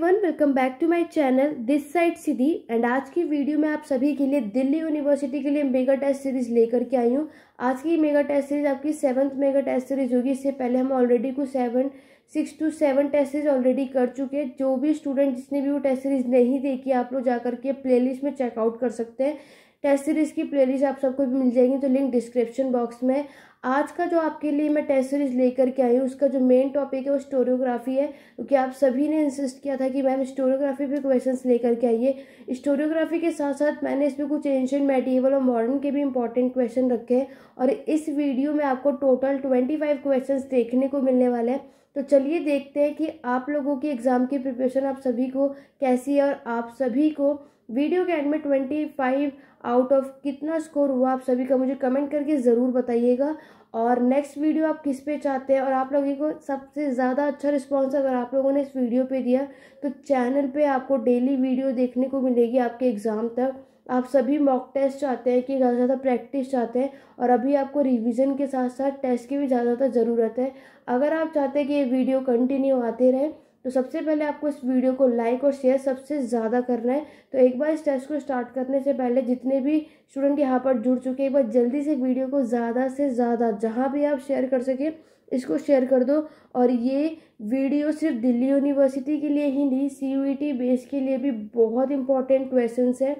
One welcome back to my channel this side city and आज की video में आप सभी के लिए दिल्ली यूनिवर्सिटी के लिए मेगा टेस्ट सीरीज लेकर के आई हूँ आज की मेगा टेस्ट सीरीज आपकी सेवन्थ मेगा टेस्ट सीरीज होगी इससे पहले हम ऑलरेडी कुछ seven six two seven test series already कर चुके हैं जो भी स्टूडेंट जिसने भी वो टेस्ट सीरीज नहीं देखी आप लोग जा करके प्लेलिस्ट में चेकआउट कर सकते हैं टेस्ट सीरीज़ की प्लेलिस्ट आप सबको भी मिल जाएगी तो लिंक डिस्क्रिप्शन बॉक्स में आज का जो आपके लिए मैं टेस्ट सीरीज लेकर के आई हूँ उसका जो मेन टॉपिक है वो स्टोरियोग्राफी है क्योंकि आप सभी ने इंसिस्ट किया था कि मैम स्टोरियोग्राफी पे क्वेश्चन लेकर के आइए स्टोरियोग्राफी के साथ साथ मैंने इसमें कुछ एंशियंट मेटीरियल और मॉडर्न के भी इंपॉर्टेंट क्वेश्चन रखे हैं और इस वीडियो में आपको टोटल ट्वेंटी फाइव क्वेश्चन देखने को मिलने वाले हैं तो चलिए देखते हैं कि आप लोगों की एग्ज़ाम की प्रिपरेशन आप सभी को कैसी है और आप सभी को वीडियो के एंड में ट्वेंटी फाइव आउट ऑफ कितना स्कोर हुआ आप सभी का मुझे कमेंट करके ज़रूर बताइएगा और नेक्स्ट वीडियो आप किस पे चाहते हैं और आप लोगों को सबसे ज़्यादा अच्छा रिस्पांस अगर आप लोगों ने इस वीडियो पे दिया तो चैनल पे आपको डेली वीडियो देखने को मिलेगी आपके एग्ज़ाम तक आप सभी मॉक टेस्ट चाहते हैं कि ज़्यादा से ज़्यादा प्रैक्टिस चाहते हैं और अभी आपको रिविजन के साथ साथ टेस्ट की भी ज़्यादा ज़्यादा ज़रूरत है अगर आप चाहते हैं कि ये वीडियो कंटिन्यू आते रहे तो सबसे पहले आपको इस वीडियो को लाइक और शेयर सबसे ज़्यादा करना है तो एक बार इस टेस्ट को स्टार्ट करने से पहले जितने भी स्टूडेंट यहाँ पर जुड़ चुके हैं एक बार जल्दी से वीडियो को ज़्यादा से ज़्यादा जहाँ भी आप शेयर कर सकें इसको शेयर कर दो और ये वीडियो सिर्फ दिल्ली यूनिवर्सिटी के लिए ही नहीं सी यू टी बेस के लिए भी बहुत इंपॉर्टेंट क्वेश्चन है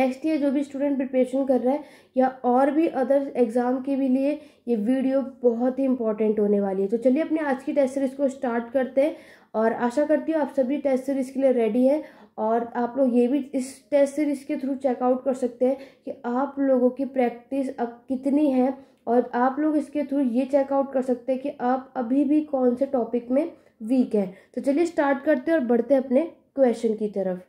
नेक्स्ट ईयर जो भी स्टूडेंट प्रिपरेशन कर रहा है या और भी अदर एग्ज़ाम के भी लिए ये वीडियो बहुत ही इंपॉर्टेंट होने वाली है तो चलिए अपने आज की टेस्ट सीरीज को स्टार्ट करते हैं और आशा करती हूँ आप सभी टेस्ट सीरीज़ के लिए रेडी है और आप लोग ये भी इस टेस्ट सीरीज़ के थ्रू चेकआउट कर सकते हैं कि आप लोगों की प्रैक्टिस अब कितनी है और आप लोग इसके थ्रू ये चेकआउट कर सकते हैं कि आप अभी भी कौन से टॉपिक में वीक हैं तो चलिए स्टार्ट करते हैं और बढ़ते हैं अपने क्वेश्चन की तरफ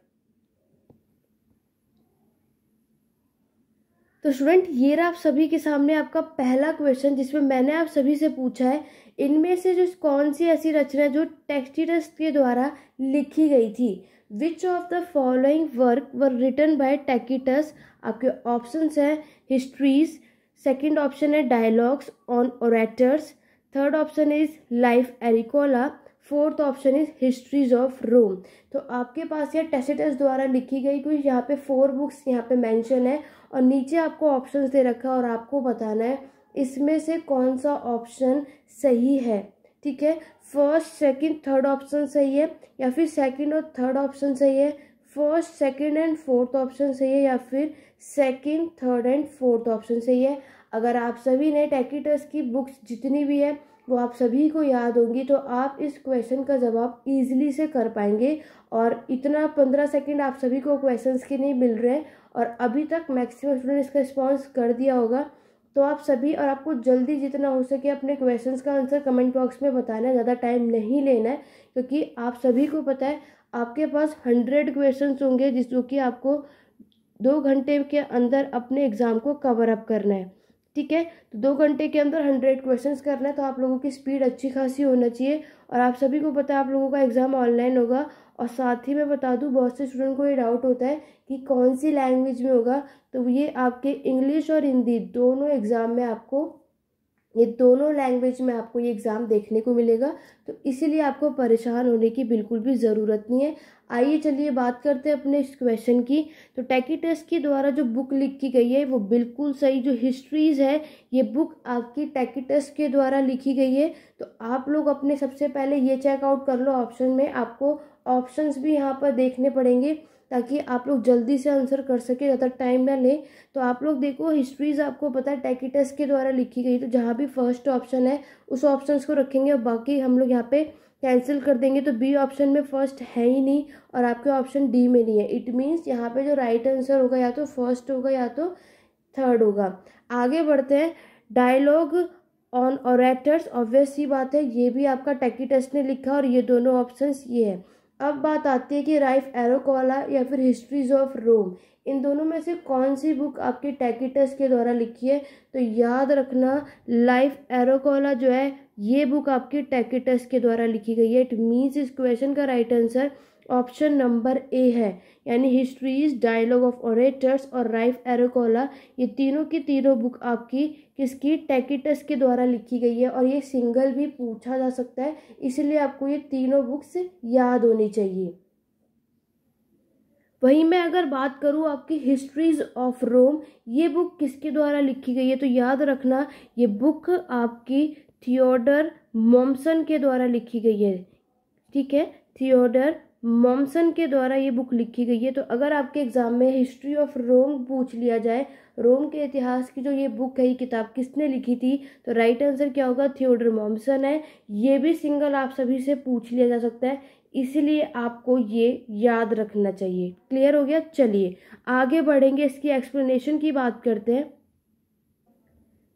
तो स्टूडेंट ये रहा आप सभी के सामने आपका पहला क्वेश्चन जिसमें मैंने आप सभी से पूछा है इनमें से जो कौन सी ऐसी रचना जो टेक्सटिरस के द्वारा लिखी गई थी which of the following work were written by Tacitus आपके ऑप्शन हैं हिस्ट्रीज सेकेंड ऑप्शन है dialogues on orators third option is life Agricola fourth option is histories of Rome तो आपके पास ये टेसिटस द्वारा लिखी गई कुछ यहाँ पे फोर बुक्स यहाँ पे मेंशन है और नीचे आपको ऑप्शंस दे रखा है और आपको बताना है इसमें से कौन सा ऑप्शन सही है ठीक है फर्स्ट सेकंड थर्ड ऑप्शन सही है या फिर सेकंड और थर्ड ऑप्शन सही है first second and fourth option सही है या फिर second third and fourth option सही है अगर आप सभी ने टैकिटर्स की बुक्स जितनी भी है वो आप सभी को याद होंगी तो आप इस क्वेश्चन का जवाब इजीली से कर पाएंगे और इतना पंद्रह सेकंड आप सभी को क्वेश्चंस के नहीं मिल रहे हैं और अभी तक मैक्सिमम स्टूडेंट इसका रिस्पॉन्स कर दिया होगा तो आप सभी और आपको जल्दी जितना हो सके अपने क्वेश्चंस का आंसर कमेंट बॉक्स में बताना है ज़्यादा टाइम नहीं लेना है क्योंकि आप सभी को पता है आपके पास हंड्रेड क्वेश्चंस होंगे जिस जो कि आपको दो घंटे के अंदर अपने एग्ज़ाम को कवर अप करना है ठीक है तो दो घंटे के अंदर हंड्रेड क्वेश्चंस करना है तो आप लोगों की स्पीड अच्छी खासी होना चाहिए और आप सभी को पता है आप लोगों का एग्ज़ाम ऑनलाइन होगा और साथ ही मैं बता दूँ बहुत से स्टूडेंट को ये डाउट होता है कि कौन सी लैंग्वेज में होगा तो ये आपके इंग्लिश और हिंदी दोनों एग्ज़ाम में आपको ये दोनों लैंग्वेज में आपको ये एग्ज़ाम देखने को मिलेगा तो इसीलिए आपको परेशान होने की बिल्कुल भी ज़रूरत नहीं है आइए चलिए बात करते हैं अपने इस क्वेश्चन की तो टैकी टेस्ट के द्वारा जो बुक लिखी गई है वो बिल्कुल सही जो हिस्ट्रीज़ है ये बुक आपकी टैकी टेस्ट के द्वारा लिखी गई है तो आप लोग अपने सबसे पहले ये चेकआउट कर लो ऑप्शन में आपको ऑप्शंस भी यहाँ पर देखने पड़ेंगे ताकि आप लोग जल्दी से आंसर कर सके ज़्यादा टाइम ना लें तो आप लोग देखो हिस्ट्रीज़ आपको पता है टैकी टेस्ट के द्वारा लिखी गई तो जहाँ भी फर्स्ट ऑप्शन है उस ऑप्शन को रखेंगे और बाकी हम लोग यहाँ पे कैंसिल कर देंगे तो बी ऑप्शन में फर्स्ट है ही नहीं और आपके ऑप्शन डी में नहीं है इट मीन्स यहाँ पर जो राइट आंसर होगा या तो फर्स्ट होगा या तो थर्ड होगा आगे बढ़ते हैं डायलॉग ऑन ऑरेटर्स ऑब्वियस ये बात है ये भी आपका टैकी टेस्ट ने लिखा और ये दोनों ऑप्शंस ये है अब बात आती है कि राइफ एरोकोला या फिर हिस्ट्रीज ऑफ रोम इन दोनों में से कौन सी बुक आपके टैकिटस के द्वारा लिखी है तो याद रखना लाइफ एरोकोला जो है ये बुक आपके टैकिटस के द्वारा लिखी गई है इट मीन्स इस क्वेश्चन का right answer option number A है यानी हिस्ट्रीज डायलॉग ऑफ ऑरेटर्स और राइफ एरोकोला ये तीनों की तीनों बुक आपकी किसकी टैकिटस के द्वारा लिखी गई है और ये सिंगल भी पूछा जा सकता है इसलिए आपको ये तीनों बुक्स याद होनी चाहिए वहीं मैं अगर बात करूँ आपकी हिस्ट्रीज ऑफ रोम ये बुक किसके द्वारा लिखी गई है तो याद रखना ये बुक आपकी थियोडर मॉमसन के द्वारा लिखी गई है ठीक है थियोडर मॉमसन के द्वारा ये बुक लिखी गई है तो अगर आपके एग्ज़ाम में हिस्ट्री ऑफ रोम पूछ लिया जाए रोम के इतिहास की जो ये बुक है ये किताब किसने लिखी थी तो राइट आंसर क्या होगा थियोडर मॉमसन है ये भी सिंगल आप सभी से पूछ लिया जा सकता है इसलिए आपको ये याद रखना चाहिए क्लियर हो गया चलिए आगे बढ़ेंगे इसकी एक्सप्लेनेशन की बात करते हैं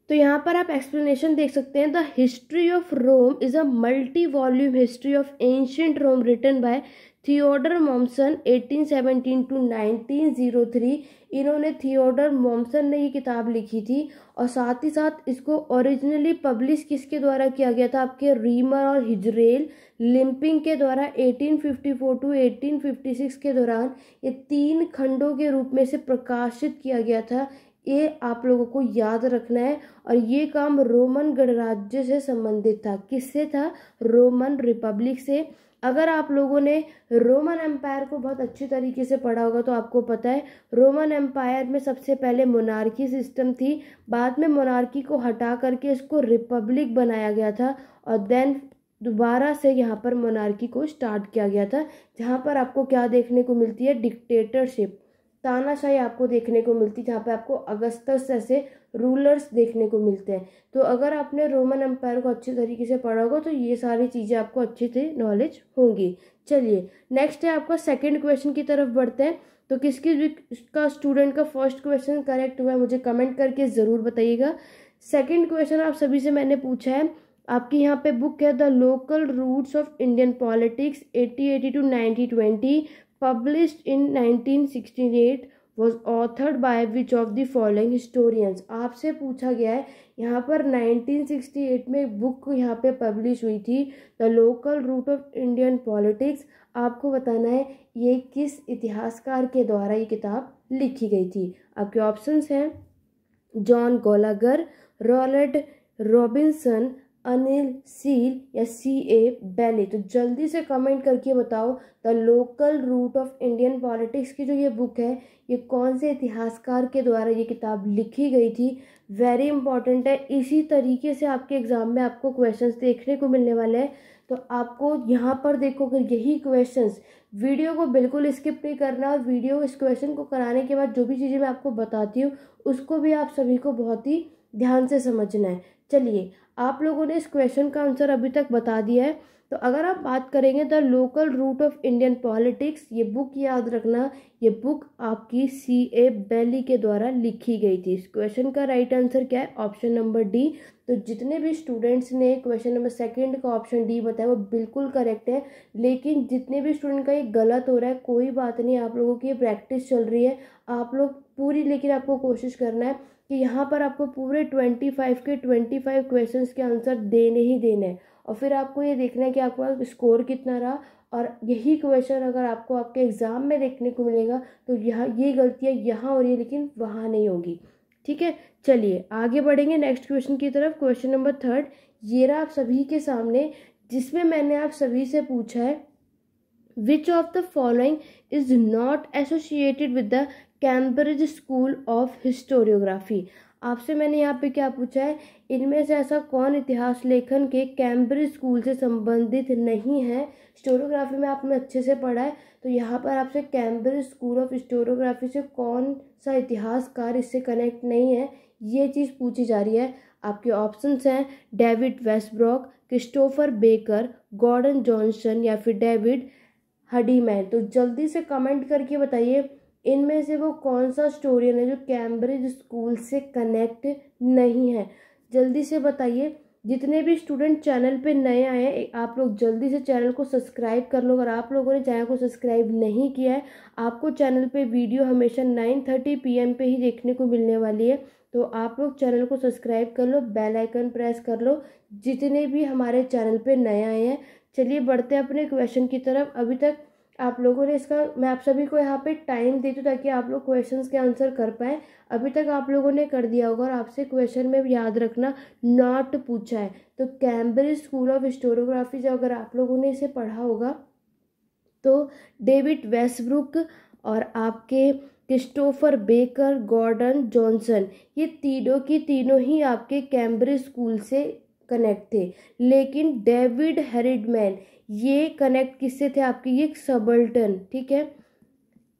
तो यहाँ पर आप एक्सप्लेनेशन देख सकते हैं the history of Rome is a multi volume history of ancient Rome written by Theodor Mommsen 1817 to 1903 इन्होंने थियोडर मोमसन ने ये किताब लिखी थी और साथ ही साथ इसको ओरिजिनली पब्लिश किसके द्वारा किया गया था आपके रीमर और हिजरेल लिम्पिंग के द्वारा 1854 टू 1856 के दौरान ये तीन खंडों के रूप में से प्रकाशित किया गया था ये आप लोगों को याद रखना है और ये काम रोमन गणराज्य से संबंधित था किससे था रोमन रिपब्लिक से अगर आप लोगों ने रोमन एम्पायर को बहुत अच्छे तरीके से पढ़ा होगा तो आपको पता है रोमन एम्पायर में सबसे पहले मोनार्की सिस्टम थी बाद में मोनार्की को हटा करके इसको रिपब्लिक बनाया गया था और देन दोबारा से यहाँ पर मोनार्की को स्टार्ट किया गया था जहाँ पर आपको क्या देखने को मिलती है डिक्टेटरशिप तानाशाही आपको देखने को मिलती है जहाँ पे आपको अगस्तस जैसे रूलर्स देखने को मिलते हैं तो अगर आपने रोमन एम्पायर को अच्छे तरीके से पढ़ा होगा तो ये सारी चीज़ें आपको अच्छे से नॉलेज होंगी चलिए नेक्स्ट है आपका सेकंड क्वेश्चन की तरफ बढ़ते हैं तो किस किस भी का स्टूडेंट का फर्स्ट क्वेश्चन करेक्ट हुआ है मुझे कमेंट करके ज़रूर बताइएगा सेकेंड क्वेश्चन आप सभी से मैंने पूछा है आपकी यहाँ पे बुक है the local roots of Indian politics eighty eighty two ninety twenty published in 1968 was authored by which of the following historians आपसे पूछा गया है यहाँ पर 1968 में एक बुक यहाँ पे पब्लिश हुई थी the local root of Indian politics आपको बताना है ये किस इतिहासकार के द्वारा ये किताब लिखी गई थी आपके ऑप्शंस हैं John Gallagher Ronald Robinson Anil Seal या सी ए बेली तो जल्दी से कमेंट करके बताओ the local root of Indian politics की जो ये बुक है ये कौन से इतिहासकार के द्वारा ये किताब लिखी गई थी वेरी इंपॉर्टेंट है इसी तरीके से आपके एग्ज़ाम में आपको क्वेश्चंस देखने को मिलने वाले हैं तो आपको यहाँ पर देखो अगर यही क्वेश्चंस वीडियो को बिल्कुल स्किप नहीं करना और वीडियो इस क्वेश्चन को कराने के बाद जो भी चीज़ें मैं आपको बताती हूँ उसको भी आप सभी को बहुत ही ध्यान से समझना है चलिए आप लोगों ने इस क्वेश्चन का आंसर अभी तक बता दिया है तो अगर आप बात करेंगे the local root of Indian politics ये बुक याद रखना ये बुक आपकी सी ए बेली के द्वारा लिखी गई थी इस क्वेश्चन का राइट आंसर क्या है ऑप्शन नंबर डी तो जितने भी स्टूडेंट्स ने क्वेश्चन नंबर सेकंड का ऑप्शन डी बताया वो बिल्कुल करेक्ट है लेकिन जितने भी स्टूडेंट का ये गलत हो रहा है कोई बात नहीं आप लोगों की प्रैक्टिस चल रही है आप लोग पूरी लेकिन आपको कोशिश करना है कि यहाँ पर आपको पूरे ट्वेंटी फाइव के ट्वेंटी फाइव क्वेश्चन के आंसर देने ही देने हैं और फिर आपको ये देखना है कि आपका स्कोर कितना रहा और यही क्वेश्चन अगर आपको आपके एग्ज़ाम में देखने को मिलेगा तो यहाँ ये गलतियाँ यहाँ हो रही है लेकिन वहाँ नहीं होगी ठीक है चलिए आगे बढ़ेंगे नेक्स्ट क्वेश्चन की तरफ क्वेश्चन नंबर थर्ड ये रहा आप सभी के सामने जिसमें मैंने आप सभी से पूछा है which of the following is not associated with the Cambridge school of historiography आपसे मैंने यहाँ पे क्या पूछा है इनमें से ऐसा कौन इतिहास लेखन के कैम्ब्रिज स्कूल से संबंधित नहीं है स्टोरियोग्राफी में आपने अच्छे से पढ़ा है तो यहाँ पर आपसे कैम्ब्रिज स्कूल ऑफ स्टोरियोग्राफी से कौन सा इतिहासकार इससे कनेक्ट नहीं है ये चीज़ पूछी जा रही है आपके ऑप्शंस हैं David Washbrook Christopher Baker Gordon Johnson या फिर डेविड हडीमैन तो जल्दी से कमेंट करके बताइए इनमें से वो कौन सा स्टोरियन है जो कैम्ब्रिज स्कूल से कनेक्ट नहीं है जल्दी से बताइए जितने भी स्टूडेंट चैनल पे नए आए हैं आप लोग जल्दी से चैनल को सब्सक्राइब कर लो अगर आप लोगों ने चैनल को सब्सक्राइब नहीं किया है आपको चैनल पे वीडियो हमेशा नाइन थर्टी पी एम पे ही देखने को मिलने वाली है तो आप लोग चैनल को सब्सक्राइब कर लो बेल आइकन प्रेस कर लो जितने भी हमारे चैनल पे नए आए हैं चलिए बढ़ते हैं अपने क्वेश्चन की तरफ अभी तक आप लोगों ने इसका मैं आप सभी को यहाँ पे टाइम देती हूँ ताकि आप लोग क्वेश्चंस के आंसर कर पाएँ अभी तक आप लोगों ने कर दिया होगा और आपसे क्वेश्चन में याद रखना नॉट पूछा है तो कैम्ब्रिज स्कूल ऑफ हिस्टोरोग्राफी जब अगर आप लोगों ने इसे पढ़ा होगा तो डेविड वेस्ब्रुक और आपके क्रिस्टोफर बेकर गॉर्डन जॉनसन ये तीनों की तीनों ही आपके कैम्ब्रिज स्कूल से कनेक्ट थे लेकिन डेविड हेरिडमैन ये कनेक्ट किससे थे आपके ये सबल्टन ठीक है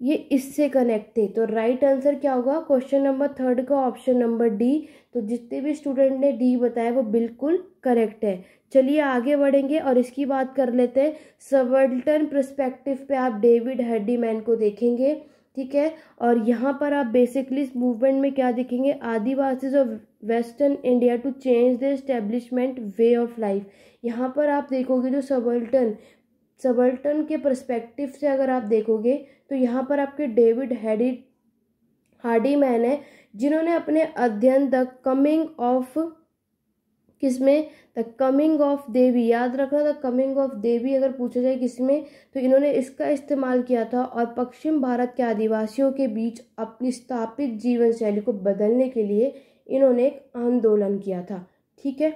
ये इससे कनेक्ट थे तो राइट आंसर क्या होगा क्वेश्चन नंबर थर्ड का ऑप्शन नंबर डी तो जितने भी स्टूडेंट ने डी बताया वो बिल्कुल करेक्ट है चलिए आगे बढ़ेंगे और इसकी बात कर लेते हैं सबल्टन प्रस्पेक्टिव पे आप डेविड मैन को देखेंगे ठीक है और यहाँ पर आप बेसिकली इस मूवमेंट में क्या देखेंगे आदिवासीज और western India to change the establishment way of life यहाँ पर आप देखोगे जो सबल्टन सबल्टन के परस्पेक्टिव से अगर आप देखोगे तो यहाँ पर आपके डेविड हैडी हार्डी मैन है जिन्होंने अपने अध्ययन द कमिंग ऑफ किसमें द कमिंग ऑफ देवी याद रखना द कमिंग ऑफ देवी अगर पूछा जाए किसमें तो इन्होंने इसका इस्तेमाल किया था और पश्चिम भारत के आदिवासियों के बीच अपनी स्थापित जीवन शैली को बदलने के लिए इन्होंने एक आंदोलन किया था ठीक है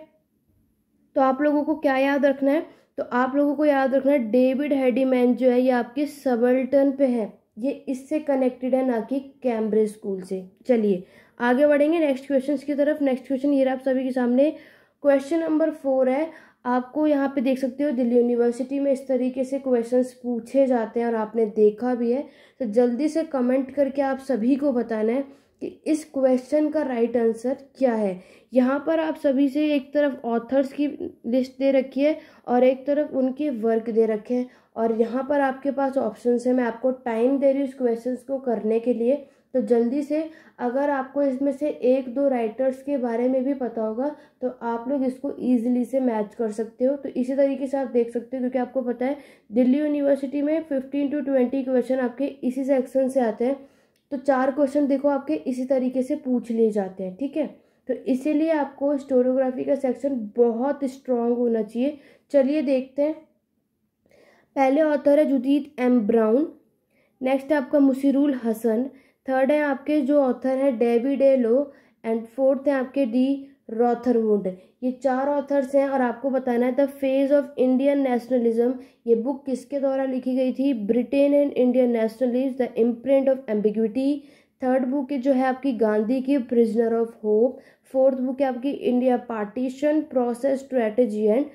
तो आप लोगों को क्या याद रखना है तो आप लोगों को याद रखना है डेविड हेडीमैन जो है ये आपके सबल्टन पे है ये इससे कनेक्टेड है ना कि कैम्ब्रिज स्कूल से चलिए आगे बढ़ेंगे नेक्स्ट क्वेश्चन की तरफ नेक्स्ट क्वेश्चन ये आप सभी के सामने क्वेश्चन नंबर फोर है आपको यहाँ पे देख सकते हो दिल्ली यूनिवर्सिटी में इस तरीके से क्वेश्चंस पूछे जाते हैं और आपने देखा भी है तो जल्दी से कमेंट करके आप सभी को बताना है कि इस क्वेश्चन का राइट आंसर क्या है यहाँ पर आप सभी से एक तरफ ऑथर्स की लिस्ट दे रखी है और एक तरफ उनके वर्क दे रखे हैं और यहाँ पर आपके पास ऑप्शन है मैं आपको टाइम दे रही हूँ इस क्वेश्चन को करने के लिए तो जल्दी से अगर आपको इसमें से एक दो राइटर्स के बारे में भी पता होगा तो आप लोग इसको ईजिली से मैच कर सकते हो तो इसी तरीके से आप देख सकते हो क्योंकि आपको पता है दिल्ली यूनिवर्सिटी में फिफ्टीन टू ट्वेंटी क्वेश्चन आपके इसी सेक्शन से आते हैं तो चार क्वेश्चन देखो आपके इसी तरीके से पूछ लिए जाते हैं ठीक है तो इसीलिए आपको स्टोरियोग्राफी का सेक्शन बहुत स्ट्रांग होना चाहिए चलिए देखते हैं पहले ऑथर है जुदीत एम ब्राउन नेक्स्ट है आपका मुसीरुल हसन थर्ड है आपके जो ऑथर हैं David A Low and fourth है आपके डी रॉथरवुड ये चार ऑथर्स हैं और आपको बताना है the phase of Indian nationalism ये बुक किसके द्वारा लिखी गई थी Britain and Indian nationalism the imprint of ambiguity third book है जो है आपकी गांधी की prisoner of hope fourth book है आपकी India partition process strategy and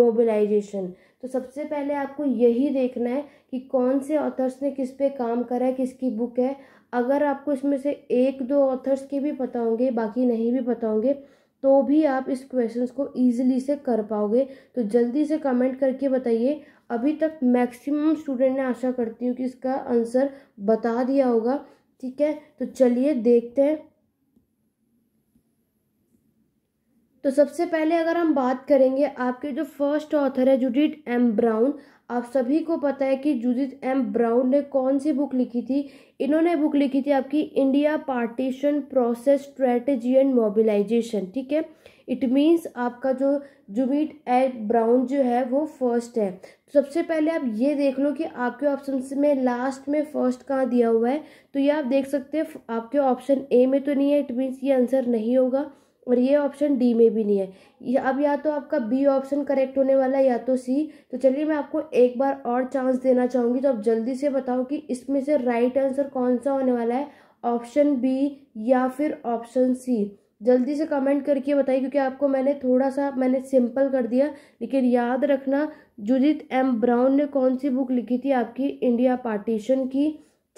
mobilisation तो सबसे पहले आपको यही देखना है कि कौन से ऑथर्स ने किस पे काम करा है किसकी बुक है अगर आपको इसमें से एक दो ऑथर्स के भी पता होंगे बाकी नहीं भी पता होंगे तो भी आप इस क्वेश्चन को ईजिली से कर पाओगे तो जल्दी से कमेंट करके बताइए अभी तक मैक्सिमम स्टूडेंट ने आशा करती हूँ कि इसका आंसर बता दिया होगा ठीक है तो चलिए देखते हैं तो सबसे पहले अगर हम बात करेंगे आपके जो फर्स्ट ऑथर है जुडिट एम ब्राउन आप सभी को पता है कि जूदित एम ब्राउन ने कौन सी बुक लिखी थी इन्होंने बुक लिखी थी आपकी India partition process strategy and mobilisation ठीक है इट मीन्स आपका जो जुमीट एड ब्राउन जो है वो फर्स्ट है तो सबसे पहले आप ये देख लो कि आपके ऑप्शन में लास्ट में फर्स्ट कहाँ दिया हुआ है तो ये आप देख सकते हैं आपके ऑप्शन ए में तो नहीं है इट मीन्स ये आंसर नहीं होगा और ये ऑप्शन डी में भी नहीं है या अब या तो आपका बी ऑप्शन करेक्ट होने वाला है या तो सी तो चलिए मैं आपको एक बार और चांस देना चाहूँगी तो आप जल्दी से बताओ कि इसमें से राइट आंसर कौन सा होने वाला है ऑप्शन बी या फिर ऑप्शन सी जल्दी से कमेंट करके बताइए क्योंकि आपको मैंने थोड़ा सा मैंने सिंपल कर दिया लेकिन याद रखना जुदित एम ब्राउन ने कौन सी बुक लिखी थी आपकी इंडिया पार्टीशन की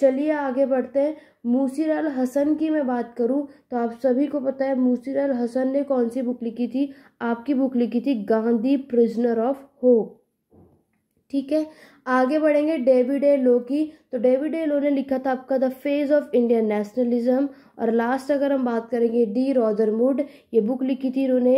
चलिए आगे बढ़ते हैं मूसीर अल हसन की मैं बात करूं तो आप सभी को पता है मूसीर अल हसन ने कौन सी बुक लिखी थी आपकी बुक लिखी थी गांधी प्रिजनर ऑफ होप ठीक है आगे बढ़ेंगे डेविड ए लो की तो डेविड ए लो ने लिखा था आपका the phase of Indian nationalism और लास्ट अगर हम बात करेंगे डी रॉदरमुड ये बुक लिखी थी इन्होंने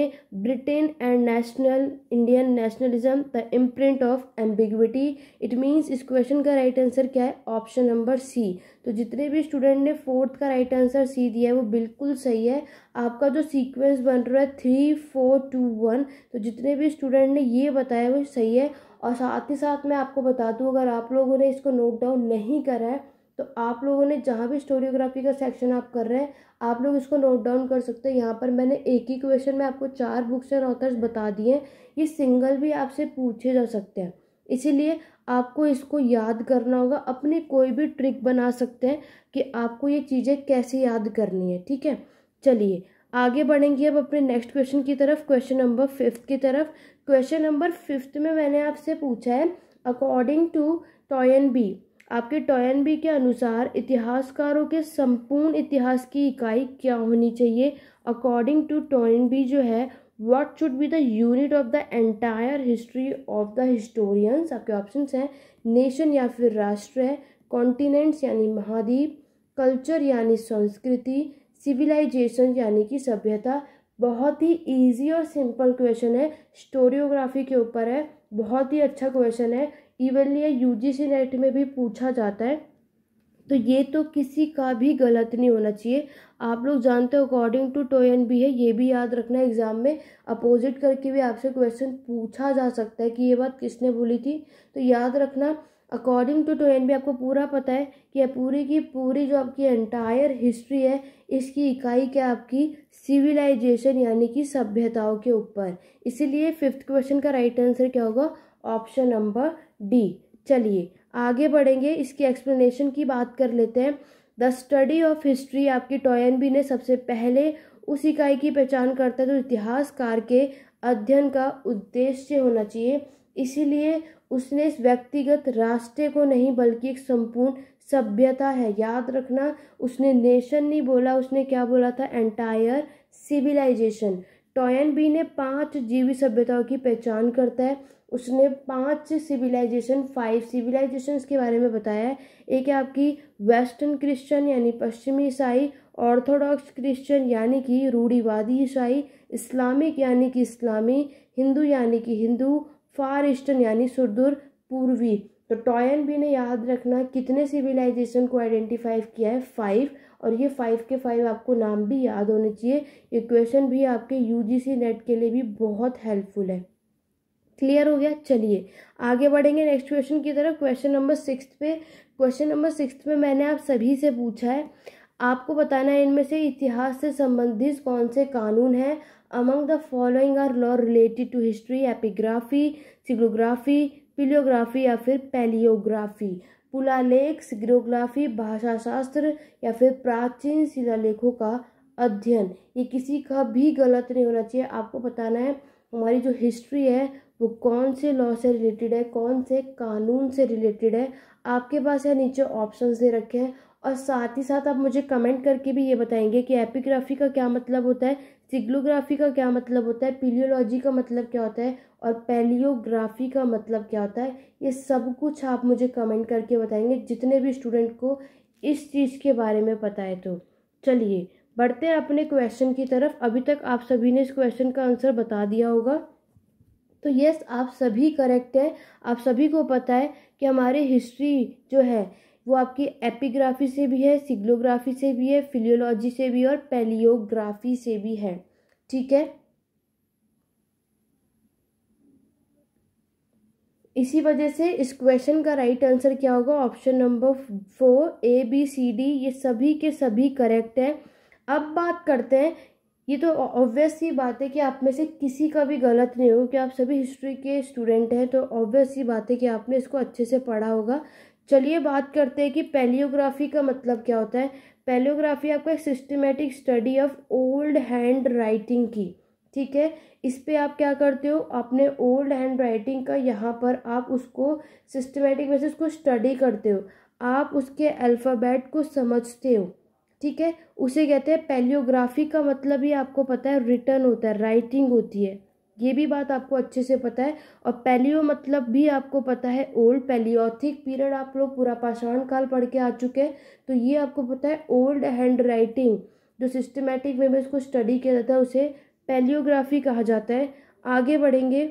Britain and national Indian nationalism the imprint of ambiguity it means इस क्वेश्चन का राइट आंसर क्या है ऑप्शन नंबर सी तो जितने भी स्टूडेंट ने फोर्थ का राइट आंसर सी दिया है वो बिल्कुल सही है आपका जो सीक्वेंस बन रहा है थ्री फोर टू वन तो जितने भी स्टूडेंट ने ये बताया वो सही है और साथ ही साथ मैं आपको बता दूँ अगर आप लोगों ने इसको नोट डाउन नहीं करा है तो आप लोगों ने जहाँ भी स्टोरियोग्राफी का सेक्शन आप कर रहे हैं आप लोग इसको नोट डाउन कर सकते हैं यहाँ पर मैंने एक ही क्वेश्चन में आपको चार बुक्स एंड ऑथर्स बता दिए हैं ये सिंगल भी आपसे पूछे जा सकते हैं इसीलिए आपको इसको याद करना होगा अपनी कोई भी ट्रिक बना सकते हैं कि आपको ये चीज़ें कैसे याद करनी है ठीक है चलिए आगे बढ़ेंगे अब अपने नेक्स्ट क्वेश्चन की तरफ क्वेश्चन नंबर फिफ्थ की तरफ क्वेश्चन नंबर फिफ्थ में मैंने आपसे पूछा है अकॉर्डिंग टू टॉयन बी आपके टॉयन बी के अनुसार इतिहासकारों के संपूर्ण इतिहास की इकाई क्या होनी चाहिए अकॉर्डिंग टू टॉयन बी जो है what should be the unit of the entire history of the historians आपके ऑप्शन हैं नेशन या फिर राष्ट्र है कॉन्टिनेंट्स यानी महाद्वीप कल्चर यानी संस्कृति सिविलाइजेशन यानी कि सभ्यता बहुत ही इजी और सिंपल क्वेश्चन है स्टोरियोग्राफी के ऊपर है बहुत ही अच्छा क्वेश्चन है इवन ये यू जी सी नेट में भी पूछा जाता है तो ये तो किसी का भी गलत नहीं होना चाहिए आप लोग जानते हो अकॉर्डिंग टू टोयन भी है ये भी याद रखना एग्ज़ाम में अपोजिट करके भी आपसे क्वेश्चन पूछा जा सकता है कि ये बात किसने बोली थी तो याद रखना अकॉर्डिंग टू टोयन भी आपको पूरा पता है कि पूरी की पूरी जो आपकी एंटायर हिस्ट्री है इसकी इकाई क्या आपकी सिविलाइजेशन यानी कि सभ्यताओं के ऊपर इसीलिए फिफ्थ क्वेश्चन का राइट आंसर क्या होगा ऑप्शन नंबर डी चलिए आगे बढ़ेंगे इसकी एक्सप्लेनेशन की बात कर लेते हैं द स्टडी ऑफ हिस्ट्री आपकी टॉयन बी ने सबसे पहले उस इकाई की पहचान करता है जो तो इतिहासकार के अध्ययन का उद्देश्य होना चाहिए इसीलिए उसने इस व्यक्तिगत रास्ते को नहीं बल्कि एक संपूर्ण सभ्यता है याद रखना उसने नेशन नहीं बोला उसने क्या बोला था एंटायर सिविलाइजेशन टॉयन बी ने पांच जीवी सभ्यताओं की पहचान करता है उसने पांच सिविलाइजेशन फाइव सिविलाइजेशन के बारे में बताया है एक है आपकी वेस्टर्न क्रिश्चियन यानी पश्चिमी ईसाई ऑर्थोडॉक्स क्रिश्चियन यानी कि रूढ़ीवादी ईसाई इस्लामिक यानी कि इस्लामी हिंदू यानी कि हिंदू फार ईस्टर्न यानी सुदूर पूर्वी तो टॉय एंड बी ने याद रखना कितने सिविलाइजेशन को आइडेंटिफाई किया है फाइव और ये फाइव के फाइव आपको नाम भी याद होने चाहिए ये क्वेश्चन भी आपके यू नेट के लिए भी बहुत हेल्पफुल है क्लियर हो गया चलिए आगे बढ़ेंगे नेक्स्ट क्वेश्चन की तरफ क्वेश्चन नंबर सिक्स पे क्वेश्चन नंबर सिक्स में मैंने आप सभी से पूछा है आपको बताना है इनमें से इतिहास से संबंधित कौन से कानून हैं among the following are law related to history epigraphy sigillography palaeography या फिर पैलियोग्राफी पुलालेख सिग्रोग्राफी शास्त्र या फिर प्राचीन शिलालेखों का अध्ययन ये किसी का भी गलत नहीं होना चाहिए आपको बताना है हमारी जो हिस्ट्री है वो कौन से लॉ से रिलेटेड है कौन से कानून से रिलेटेड है आपके पास यहाँ नीचे ऑप्शन दे रखे हैं और साथ ही साथ आप मुझे कमेंट करके भी ये बताएंगे कि एपिग्राफी का क्या मतलब होता है सिग्लोग्राफी का क्या मतलब होता है पीलियोलॉजी का मतलब क्या होता है और पैलियोग्राफी का मतलब क्या होता है ये सब कुछ आप मुझे कमेंट करके बताएंगे जितने भी स्टूडेंट को इस चीज़ के बारे में पता है तो चलिए बढ़ते हैं अपने क्वेश्चन की तरफ अभी तक आप सभी ने इस क्वेश्चन का आंसर बता दिया होगा तो यस आप सभी करेक्ट हैं आप सभी को पता है कि हमारे हिस्ट्री जो है वो आपकी एपिग्राफी से भी है सिग्लोग्राफी से भी है फिलियोलॉजी से भी और पेलियोग्राफी से भी है ठीक है इसी वजह से इस क्वेश्चन का राइट आंसर क्या होगा option number four A B C D ये सभी के सभी करेक्ट हैं अब बात करते हैं ये तो ऑब्वियस ही बात है कि आप में से किसी का भी गलत नहीं हो कि आप सभी हिस्ट्री के स्टूडेंट हैं तो ऑब्वियस ही बात है कि आपने इसको अच्छे से पढ़ा होगा चलिए बात करते हैं कि पेलियोग्राफी का मतलब क्या होता है पेलियोग्राफी आपका systematic study of old handwriting की ठीक है इस पर आप क्या करते हो अपने ओल्ड हैंड राइटिंग का यहाँ पर आप उसको सिस्टमेटिक वैसे उसको स्टडी करते हो आप उसके अल्फ़ाबेट को समझते हो ठीक है उसे कहते हैं पेलियोग्राफी का मतलब ही आपको पता है रिटर्न होता है राइटिंग होती है ये भी बात आपको अच्छे से पता है और पैलियो मतलब भी आपको पता है ओल्ड पैलियोथिक पीरियड आप लोग पूरा पाषाण काल पढ़ के आ चुके हैं तो ये आपको पता है ओल्ड हैंड राइटिंग जो सिस्टमेटिक वे में उसको स्टडी किया जाता है उसे पैलियोग्राफी कहा जाता है आगे बढ़ेंगे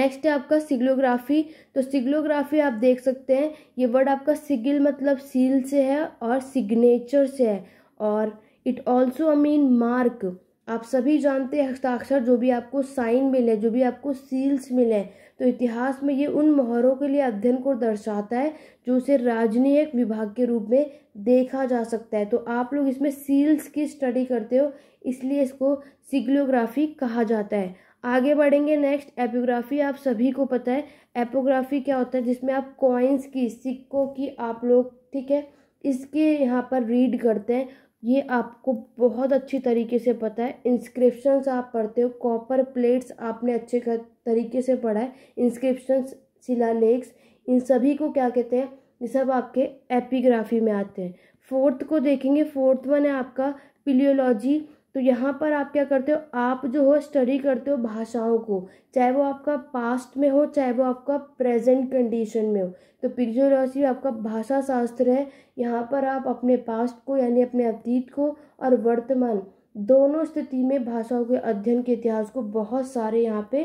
नेक्स्ट है आपका सिग्लोग्राफी तो सिग्लोग्राफी आप देख सकते हैं ये वर्ड आपका सिगिल मतलब सील से है और सिग्नेचर से है और इट ऑल्सो मीन मार्क आप सभी जानते हैं हस्ताक्षर जो भी आपको साइन मिले जो भी आपको सील्स मिले तो इतिहास में ये उन मोहरों के लिए अध्ययन को दर्शाता है जो उसे राजनीय विभाग के रूप में देखा जा सकता है तो आप लोग इसमें सील्स की स्टडी करते हो इसलिए इसको सिग्लियोग्राफी कहा जाता है आगे बढ़ेंगे नेक्स्ट एपोग्राफी आप सभी को पता है एपोग्राफी क्या होता है जिसमें आप कॉइन्स की सिक्कों की आप लोग ठीक है इसके यहाँ पर रीड करते हैं ये आपको बहुत अच्छी तरीके से पता है इंस्क्रिप्शंस आप पढ़ते हो कॉपर प्लेट्स आपने अच्छे तरीके से पढ़ा है इंस्क्रिप्शंस शिलालेख्स इन सभी को क्या कहते हैं ये सब आपके एपिग्राफी में आते हैं फोर्थ को देखेंगे फोर्थ वन है आपका पिलियोलॉजी तो यहाँ पर आप क्या करते हो आप जो हो स्टडी करते हो भाषाओं को चाहे वो आपका पास्ट में हो चाहे वो आपका प्रेजेंट कंडीशन में हो तो राशि आपका भाषा शास्त्र है यहाँ पर आप अपने पास्ट को यानी अपने अतीत को और वर्तमान दोनों स्थिति में भाषाओं के अध्ययन के इतिहास को बहुत सारे यहाँ पे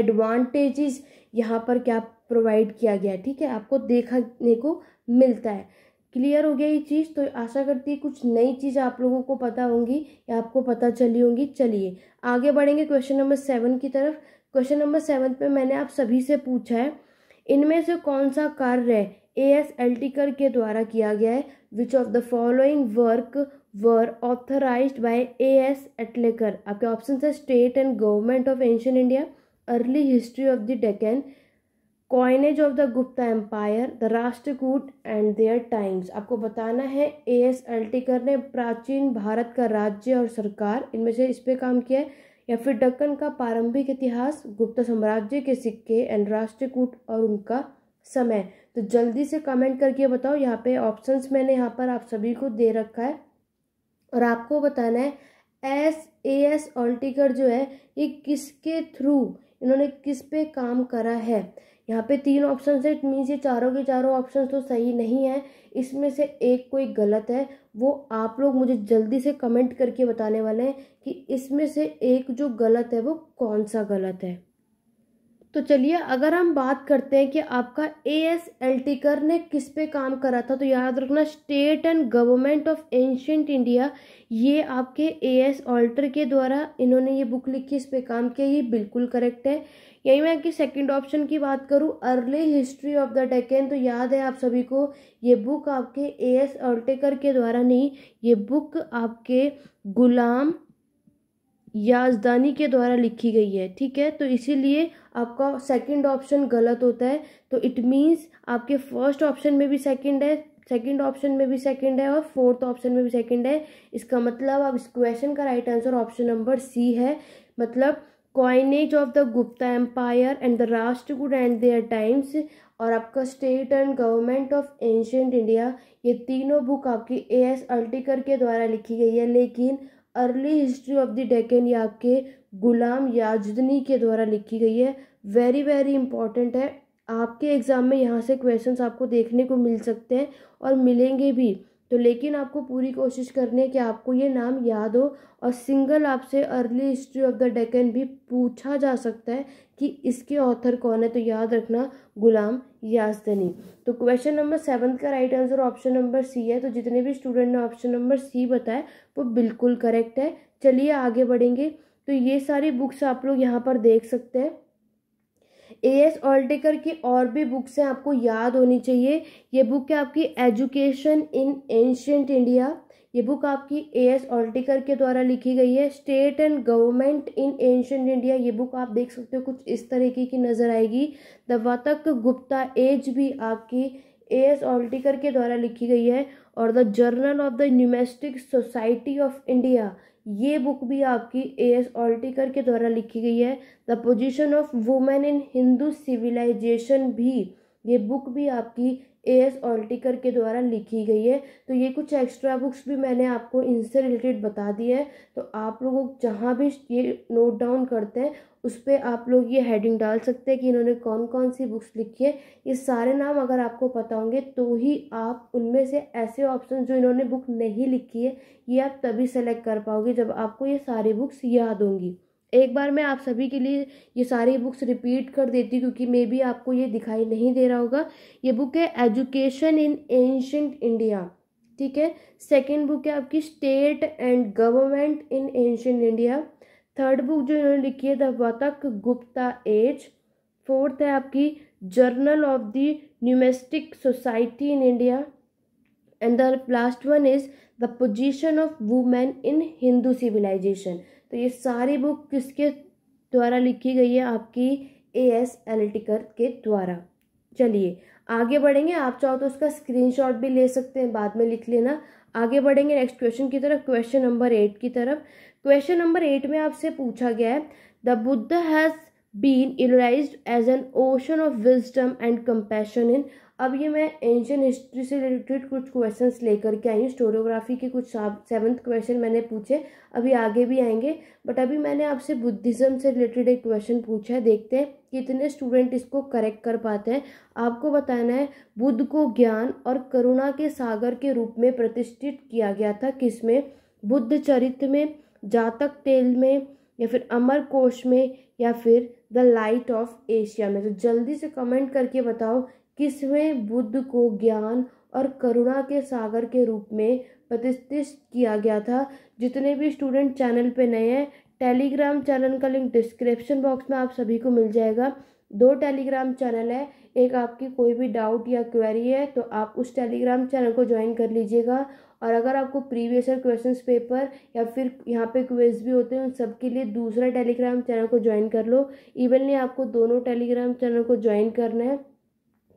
एडवांटेजेस यहाँ पर क्या प्रोवाइड किया गया है ठीक है आपको देखने को मिलता है क्लियर हो गया ये चीज़ तो आशा करती है कुछ नई चीज़ आप लोगों को पता होंगी या आपको पता चली होंगी चलिए आगे बढ़ेंगे क्वेश्चन नंबर सेवन की तरफ क्वेश्चन नंबर सेवन पे मैंने आप सभी से पूछा है इनमें से कौन सा कार्य ए एस एल के द्वारा किया गया है which of the following work were authorise by A S Altekar आपके ऑप्शन है state and government of ancient India early history of the Deccan coinage of the Gupta empire the Rashtrakuta and their times आपको बताना है A S एल्टीकर ने प्राचीन भारत का राज्य और सरकार इनमें से इस पर काम किया है या फिर डक्कन का प्रारंभिक इतिहास गुप्त साम्राज्य के सिक्के एंड राष्ट्रकूट और उनका समय तो जल्दी से कमेंट करके बताओ यहाँ पे ऑप्शंस मैंने यहाँ पर आप सभी को दे रखा है और आपको बताना है एस ए एस ऑल्टिकर जो है ये किसके थ्रू इन्होंने किस पे काम करा है यहाँ पे तीन ऑप्शन है इट मीन्स ये चारों के चारों ऑप्शन तो सही नहीं है इसमें से एक कोई गलत है वो आप लोग मुझे जल्दी से कमेंट करके बताने वाले हैं कि इसमें से एक जो गलत है वो कौन सा गलत है तो चलिए अगर हम बात करते हैं कि आपका ए एस एल टी कर ने किस पे काम करा था तो याद रखना state and government of ancient India ये आपके ए एस ऑल्टर के द्वारा इन्होंने ये बुक लिखी इस पे काम किया ये बिल्कुल करेक्ट है यही मैं आपकी सेकंड ऑप्शन की बात करूँ early history of the Deccan तो याद है आप सभी को ये बुक आपके ए एस अल्टेकर के द्वारा नहीं ये बुक आपके गुलाम याजदानी के द्वारा लिखी गई है ठीक है तो इसीलिए आपका सेकंड ऑप्शन गलत होता है तो इट मींस आपके फर्स्ट ऑप्शन में भी सेकंड है सेकंड ऑप्शन में भी सेकंड है और फोर्थ ऑप्शन में भी सेकंड है इसका मतलब आप इस क्वेश्चन का right answer option number C है मतलब of the Gupta empire and the the good and their times और आपका state and government of ancient India ये तीनों बुक आपकी ए एस अल्टीकर के द्वारा लिखी गई है लेकिन early history of the Deccan ये आपके गुलाम याजदनी के द्वारा लिखी गई है वेरी वेरी इंपॉर्टेंट है आपके एग्ज़ाम में यहाँ से क्वेश्चंस आपको देखने को मिल सकते हैं और मिलेंगे भी तो लेकिन आपको पूरी कोशिश करनी है कि आपको ये नाम याद हो और सिंगल आपसे early history of the Deccan भी पूछा जा सकता है कि इसके ऑथर कौन है तो याद रखना गुलाम यासदनी तो क्वेश्चन नंबर सेवन का right answer option number C है तो जितने भी स्टूडेंट ने ऑप्शन नंबर सी बताया वो बिल्कुल करेक्ट है चलिए आगे बढ़ेंगे तो ये सारी बुक्स आप लोग यहाँ पर देख सकते हैं ए एस ऑल्टेकर की और भी बुक्स हैं आपको याद होनी चाहिए ये बुक है आपकी एजुकेशन इन एंशंट इंडिया ये बुक आपकी ए एस ऑल्टेकर के द्वारा लिखी गई है state and government in ancient India ये बुक आप देख सकते हो कुछ इस तरीके की नज़र आएगी द वातक गुप्ता एज भी आपकी ए एस ऑल्टिकर के द्वारा लिखी गई है और the journal of the numismatic society of India ये बुक भी आपकी ए एस ऑल्टिकर के द्वारा लिखी गई है the position of women in Hindu civilisation भी ये बुक भी आपकी ए एस ऑल्टिकर के द्वारा लिखी गई है तो ये कुछ एक्स्ट्रा बुक्स भी मैंने आपको इनसे रिलेटेड बता दी है तो आप लोग जहाँ भी ये नोट डाउन करते हैं उस पर आप लोग ये हेडिंग डाल सकते हैं कि इन्होंने कौन कौन सी बुक्स लिखी है ये सारे नाम अगर आपको पता होंगे तो ही आप उनमें से ऐसे ऑप्शन जो इन्होंने बुक नहीं लिखी है ये आप तभी सेलेक्ट कर पाओगे जब आपको ये सारी बुक्स याद होंगी एक बार मैं आप सभी के लिए ये सारी बुक्स रिपीट कर देती हूँ क्योंकि मे भी आपको ये दिखाई नहीं दे रहा होगा ये बुक है एजुकेशन इन एंशंट इंडिया ठीक है सेकेंड बुक है आपकी state and government in ancient India third book जो इन्होंने लिखी है the Vakataka Gupta age fourth है आपकी journal of the numismatic society in India and the last one is the position of women in Hindu civilisation तो ये सारी बुक किसके द्वारा लिखी गई है आपकी ए एस एलिटिकर के द्वारा चलिए आगे बढ़ेंगे आप चाहो तो उसका स्क्रीनशॉट भी ले सकते हैं बाद में लिख लेना आगे बढ़ेंगे नेक्स्ट क्वेश्चन की तरफ क्वेश्चन नंबर एट की तरफ क्वेश्चन नंबर एट में आपसे पूछा गया है the Buddha has been eulogised as an ocean of wisdom and compassion in अब ये मैं एंशियन हिस्ट्री से रिलेटेड कुछ क्वेश्चंस लेकर के आई हूँ स्टोरियोग्राफी के कुछ सेवन्थ क्वेश्चन मैंने पूछे अभी आगे भी आएंगे बट अभी मैंने आपसे बुद्धिज़्म से रिलेटेड एक क्वेश्चन पूछा है देखते हैं कितने स्टूडेंट इसको करेक्ट कर पाते हैं आपको बताना है बुद्ध को ज्ञान और करुणा के सागर के रूप में प्रतिष्ठित किया गया था किसमें बुद्ध चरित्र में जातक तेल में या फिर अमर कोश में या फिर द लाइट ऑफ एशिया में तो जल्दी से कमेंट करके बताओ किस में बुद्ध को ज्ञान और करुणा के सागर के रूप में प्रतिष्ठित किया गया था जितने भी स्टूडेंट चैनल पे नए हैं टेलीग्राम चैनल का लिंक डिस्क्रिप्शन बॉक्स में आप सभी को मिल जाएगा दो टेलीग्राम चैनल है एक आपकी कोई भी डाउट या क्वेरी है तो आप उस टेलीग्राम चैनल को ज्वाइन कर लीजिएगा और अगर आपको प्रीवियस ईयर क्वेश्चन पेपर या फिर यहाँ पे क्वेज भी होते हैं उन सब के लिए दूसरा टेलीग्राम चैनल को ज्वाइन कर लो इवन ने आपको दोनों टेलीग्राम चैनल को ज्वाइन करना है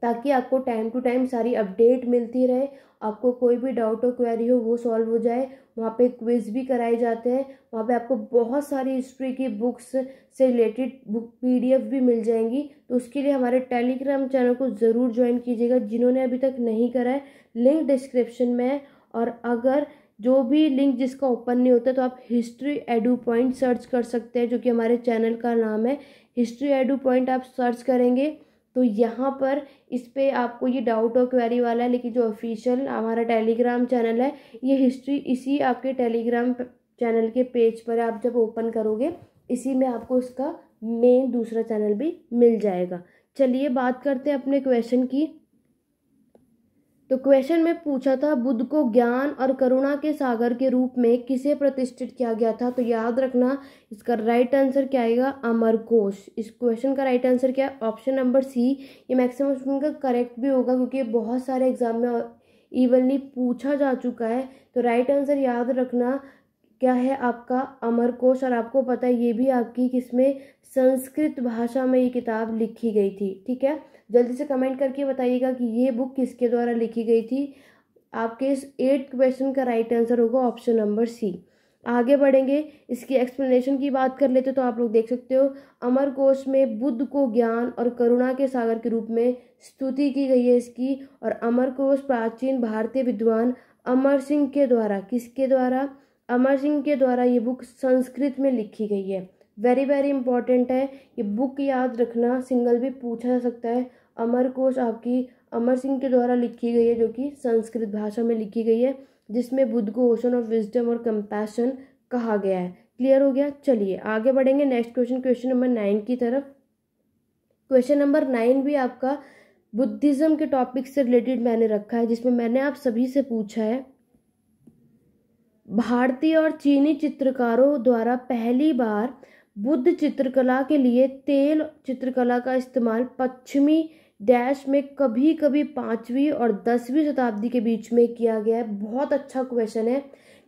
ताकि आपको टाइम टू टाइम सारी अपडेट मिलती रहे आपको कोई भी डाउट हो क्वेरी हो वो सॉल्व हो जाए वहाँ पे क्विज भी कराए जाते हैं वहाँ पे आपको बहुत सारी हिस्ट्री की बुक्स से रिलेटेड बुक पीडीएफ भी मिल जाएंगी तो उसके लिए हमारे टेलीग्राम चैनल को ज़रूर ज्वाइन कीजिएगा जिन्होंने अभी तक नहीं करा है लिंक डिस्क्रिप्शन में है और अगर जो भी लिंक जिसका ओपन नहीं होता तो आप हिस्ट्री एडू पॉइंट सर्च कर सकते हैं जो कि हमारे चैनल का नाम है हिस्ट्री एडू पॉइंट आप सर्च करेंगे तो यहाँ पर इस पर आपको ये डाउट और क्वेरी वाला है लेकिन जो ऑफिशियल हमारा टेलीग्राम चैनल है ये हिस्ट्री इसी आपके टेलीग्राम चैनल के पेज पर आप जब ओपन करोगे इसी में आपको इसका मेन दूसरा चैनल भी मिल जाएगा चलिए बात करते हैं अपने क्वेश्चन की तो क्वेश्चन में पूछा था बुद्ध को ज्ञान और करुणा के सागर के रूप में किसे प्रतिष्ठित किया गया था तो याद रखना इसका राइट आंसर क्या आएगा अमर कोश इस क्वेश्चन का राइट आंसर क्या है ऑप्शन नंबर सी ये मैक्सिमम स्टूडेंट का करेक्ट भी होगा क्योंकि बहुत सारे एग्जाम में इवनली पूछा जा चुका है तो राइट आंसर याद रखना क्या है आपका अमर कोश और आपको पता है ये भी आपकी किसमें संस्कृत भाषा में ये किताब लिखी गई थी ठीक है जल्दी से कमेंट करके बताइएगा कि ये बुक किसके द्वारा लिखी गई थी आपके इस एट क्वेश्चन का राइट आंसर होगा ऑप्शन नंबर सी आगे बढ़ेंगे इसकी एक्सप्लेनेशन की बात कर लेते तो आप लोग देख सकते हो अमर कोश में बुद्ध को ज्ञान और करुणा के सागर के रूप में स्तुति की गई है इसकी और अमर कोश प्राचीन भारतीय विद्वान अमर सिंह के द्वारा किसके द्वारा अमर सिंह के द्वारा ये बुक संस्कृत में लिखी गई है वेरी वेरी इंपॉर्टेंट है ये बुक याद रखना सिंगल भी पूछा जा सकता है अमरकोश आपकी अमर सिंह के द्वारा लिखी गई है जो कि संस्कृत भाषा में लिखी गई है जिसमें बुद्ध को ओशन ऑफ विजडम और कंपैशन कहा गया है क्लियर हो गया चलिए आगे बढ़ेंगे next question question number nine की तरफ क्वेश्चन नंबर नाइन भी आपका बुद्धिज़्म के टॉपिक से रिलेटेड मैंने रखा है जिसमें मैंने आप सभी से पूछा है भारतीय और चीनी चित्रकारों द्वारा पहली बार बुद्ध चित्रकला के लिए तेल चित्रकला का इस्तेमाल पश्चिमी डैश में कभी कभी पाँचवीं और दसवीं शताब्दी के बीच में किया गया है बहुत अच्छा क्वेश्चन है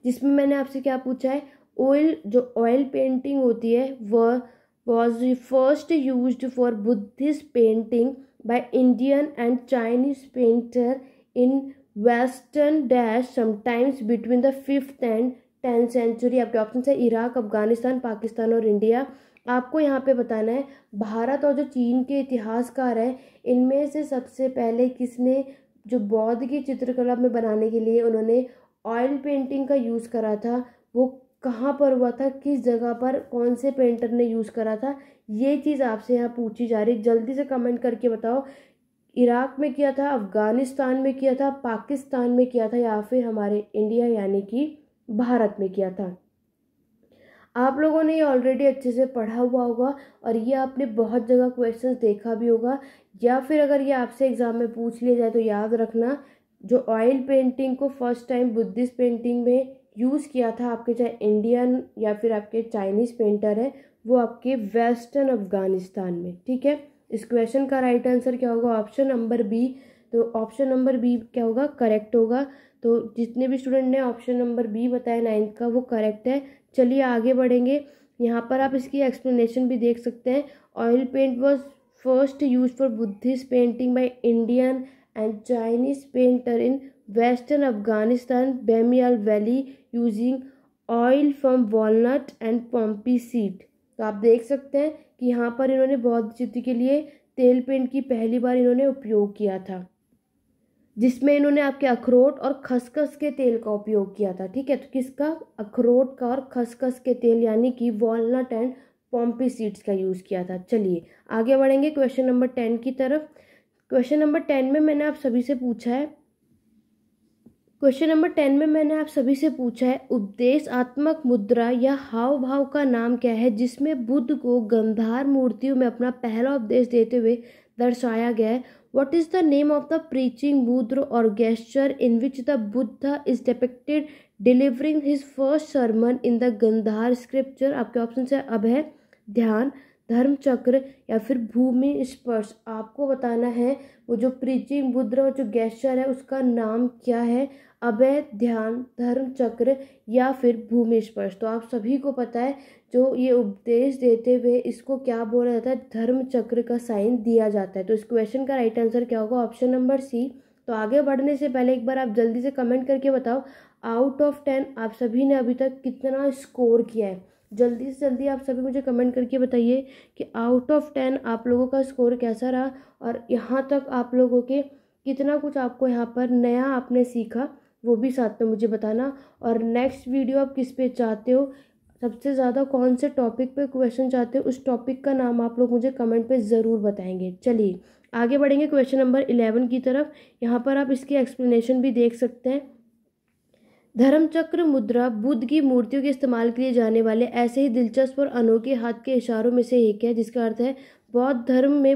जिसमें मैंने आपसे क्या पूछा है ऑयल जो ऑयल पेंटिंग होती है वह was first use for Buddhist painting by Indian and Chinese painter in western dash sometimes between the fifth and tenth century आपके ऑप्शन है इराक अफगानिस्तान पाकिस्तान और इंडिया आपको यहाँ पे बताना है भारत और जो चीन के इतिहासकार हैं इनमें से सबसे पहले किसने जो बौद्ध की चित्रकला में बनाने के लिए उन्होंने ऑयल पेंटिंग का यूज़ करा था वो कहाँ पर हुआ था किस जगह पर कौन से पेंटर ने यूज़ करा था ये चीज़ आपसे यहाँ पूछी जा रही जल्दी से कमेंट करके बताओ इराक में किया था अफ़गानिस्तान में किया था पाकिस्तान में किया था या फिर हमारे इंडिया यानी कि भारत में किया था आप लोगों ने ये ऑलरेडी अच्छे से पढ़ा हुआ होगा और ये आपने बहुत जगह क्वेश्चन देखा भी होगा या फिर अगर ये आपसे एग्ज़ाम में पूछ लिया जाए तो याद रखना जो ऑयल पेंटिंग को फर्स्ट टाइम बुद्धिस्ट पेंटिंग में यूज़ किया था आपके चाहे इंडियन या फिर आपके चाइनीज़ पेंटर है वो आपके वेस्टर्न अफ़गानिस्तान में ठीक है इस क्वेश्चन का राइट आंसर क्या होगा ऑप्शन नंबर बी तो ऑप्शन नंबर बी क्या होगा करेक्ट होगा तो जितने भी स्टूडेंट ने ऑप्शन नंबर बी बताया नाइन्थ का वो करेक्ट है चलिए आगे बढ़ेंगे यहाँ पर आप इसकी एक्सप्लेनेशन भी देख सकते हैं oil paint was first use for Buddhist painting by Indian and Chinese painter in western Afghanistan Bamiyan valley using oil from walnut and पम्पी सीड तो आप देख सकते हैं कि यहाँ पर इन्होंने बौद्ध चित्र के लिए तेल पेंट की पहली बार इन्होंने उपयोग किया था जिसमें इन्होंने आपके अखरोट और खसखस के तेल का उपयोग किया था ठीक है तो किसका अखरोट का और खसखस के तेल यानी कि वॉलनट एंड पॉम्पी सीड्स का यूज़ किया था चलिए आगे बढ़ेंगे क्वेश्चन नंबर टेन की तरफ क्वेश्चन नंबर टेन में मैंने आप सभी से पूछा है क्वेश्चन नंबर टेन में मैंने आप सभी से पूछा है उपदेशात्मक मुद्रा या हाव भाव का नाम क्या है जिसमें बुद्ध को गंधार मूर्तियों में अपना पहला उपदेश देते हुए दर्शाया गया है What is the name of the preaching mudra or gesture in which the Buddha is depicted delivering his first sermon in the Gandhar scripture? आपके ऑप्शन है अभय ध्यान धर्म चक्र या फिर भूमि स्पर्श आपको बताना है वो जो प्रीचिंग मुद्रा और जो गैस्चर है उसका नाम क्या है अभय ध्यान धर्म चक्र या फिर भूमि स्पर्श तो आप सभी को पता है जो ये उपदेश देते हुए इसको क्या बोला जाता है धर्म चक्र का साइन दिया जाता है तो इस क्वेश्चन का राइट आंसर क्या होगा ऑप्शन नंबर सी तो आगे बढ़ने से पहले एक बार आप जल्दी से कमेंट करके बताओ आउट ऑफ टेन आप सभी ने अभी तक कितना स्कोर किया है जल्दी से जल्दी आप सभी मुझे कमेंट करके बताइए कि आउट ऑफ टेन आप लोगों का स्कोर कैसा रहा और यहाँ तक आप लोगों के कितना कुछ आपको यहाँ पर नया आपने सीखा वो भी साथ में मुझे बताना और नेक्स्ट वीडियो आप किस पे चाहते हो सबसे ज़्यादा कौन से टॉपिक पे क्वेश्चन चाहते हो उस टॉपिक का नाम आप लोग मुझे कमेंट पे ज़रूर बताएंगे चलिए आगे बढ़ेंगे क्वेश्चन नंबर इलेवन की तरफ यहाँ पर आप इसकी एक्सप्लेनेशन भी देख सकते हैं धर्मचक्र मुद्रा बुद्ध की मूर्तियों के इस्तेमाल के लिए जाने वाले ऐसे ही दिलचस्प और अनोखे हाथ के इशारों में से एक है जिसका अर्थ है बौद्ध धर्म में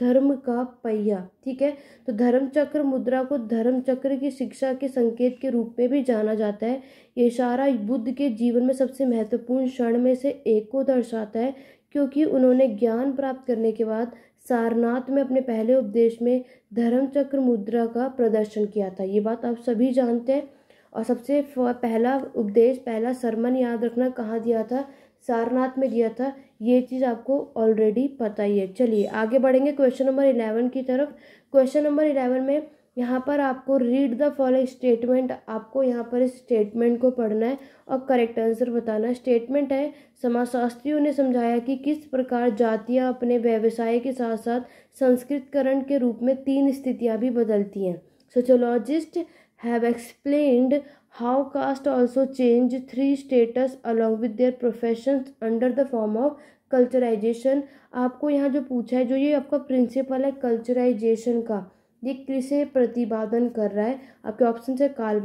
धर्म का पहिया ठीक है तो धर्म चक्र मुद्रा को धर्म चक्र की शिक्षा के संकेत के रूप में भी जाना जाता है ये इशारा बुद्ध के जीवन में सबसे महत्वपूर्ण क्षण में से एक को दर्शाता है क्योंकि उन्होंने ज्ञान प्राप्त करने के बाद सारनाथ में अपने पहले उपदेश में धर्म चक्र मुद्रा का प्रदर्शन किया था ये बात आप सभी जानते हैं और सबसे पहला उपदेश पहला सरमन याद रखना कहाँ दिया था सारनाथ में दिया था ये चीज़ आपको ऑलरेडी पता ही है चलिए आगे बढ़ेंगे क्वेश्चन नंबर इलेवन की तरफ क्वेश्चन नंबर इलेवन में यहाँ पर आपको रीड द फॉलोइंग स्टेटमेंट आपको यहाँ पर इस स्टेटमेंट को पढ़ना है और करेक्ट आंसर बताना है स्टेटमेंट है समाजशास्त्रियों ने समझाया कि किस प्रकार जातियाँ अपने व्यवसाय के साथ साथ संस्कृतकरण के रूप में तीन स्थितियाँ भी बदलती हैं sociologists have explained how caste also change three status along with their profession under the form of culturisation आपको यहाँ जो पूछा है जो ये आपका प्रिंसिपल है कल्चराइजेशन का ये किसे प्रतिपादन कर रहा है आपके ऑप्शन है काल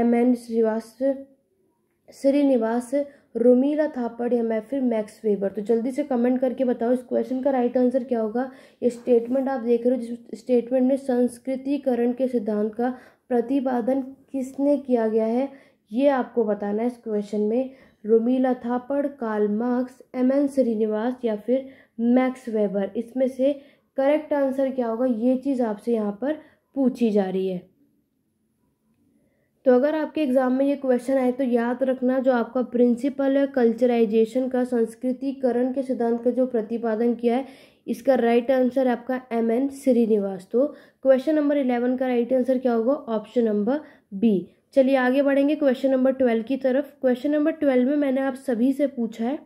एम एन श्रीवास श्रीनिवास रोमीला थापड़ या मैं फिर मैक्स वेबर तो जल्दी से कमेंट करके बताओ इस क्वेश्चन का राइट आंसर क्या होगा ये स्टेटमेंट आप देख रहे हो जिस स्टेटमेंट ने संस्कृतिकरण के सिद्धांत का प्रतिपादन किसने किया गया है ये आपको बताना है इस क्वेश्चन में Romila Thapar Karl Marx M N Srinivas या फिर मैक्स वेबर इसमें से करेक्ट आंसर क्या होगा ये चीज़ आपसे यहाँ पर पूछी जा रही है तो अगर आपके एग्ज़ाम में ये क्वेश्चन आए तो याद रखना जो आपका प्रिंसिपल है कल्चराइजेशन का संस्कृतिकरण के सिद्धांत का जो प्रतिपादन किया है इसका राइट आंसर है आपका एम एन श्रीनिवास तो क्वेश्चन नंबर इलेवन का राइट आंसर क्या होगा ऑप्शन नंबर बी चलिए आगे बढ़ेंगे क्वेश्चन नंबर ट्वेल्व की तरफ क्वेश्चन नंबर ट्वेल्व में मैंने आप सभी से पूछा है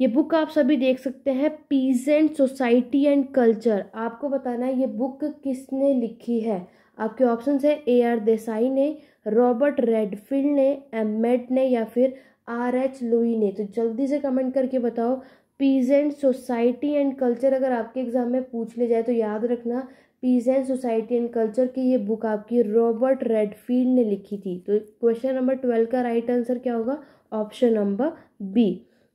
ये बुक आप सभी देख सकते हैं पीजेंट सोसाइटी एंड कल्चर आपको बताना है ये बुक किसने लिखी है आपके ऑप्शन है ए आर देसाई ने रॉबर्ट रेडफील्ड ने एमेट ने या फिर आर एच लुई ने तो जल्दी से कमेंट करके बताओ पीजेंट सोसाइटी एंड कल्चर अगर आपके एग्ज़ाम में पूछ ले जाए तो याद रखना पीजेंट सोसाइटी एंड कल्चर की ये बुक आपकी रॉबर्ट रेडफील्ड ने लिखी थी तो क्वेश्चन नंबर ट्वेल्व का राइट आंसर क्या होगा ऑप्शन नंबर बी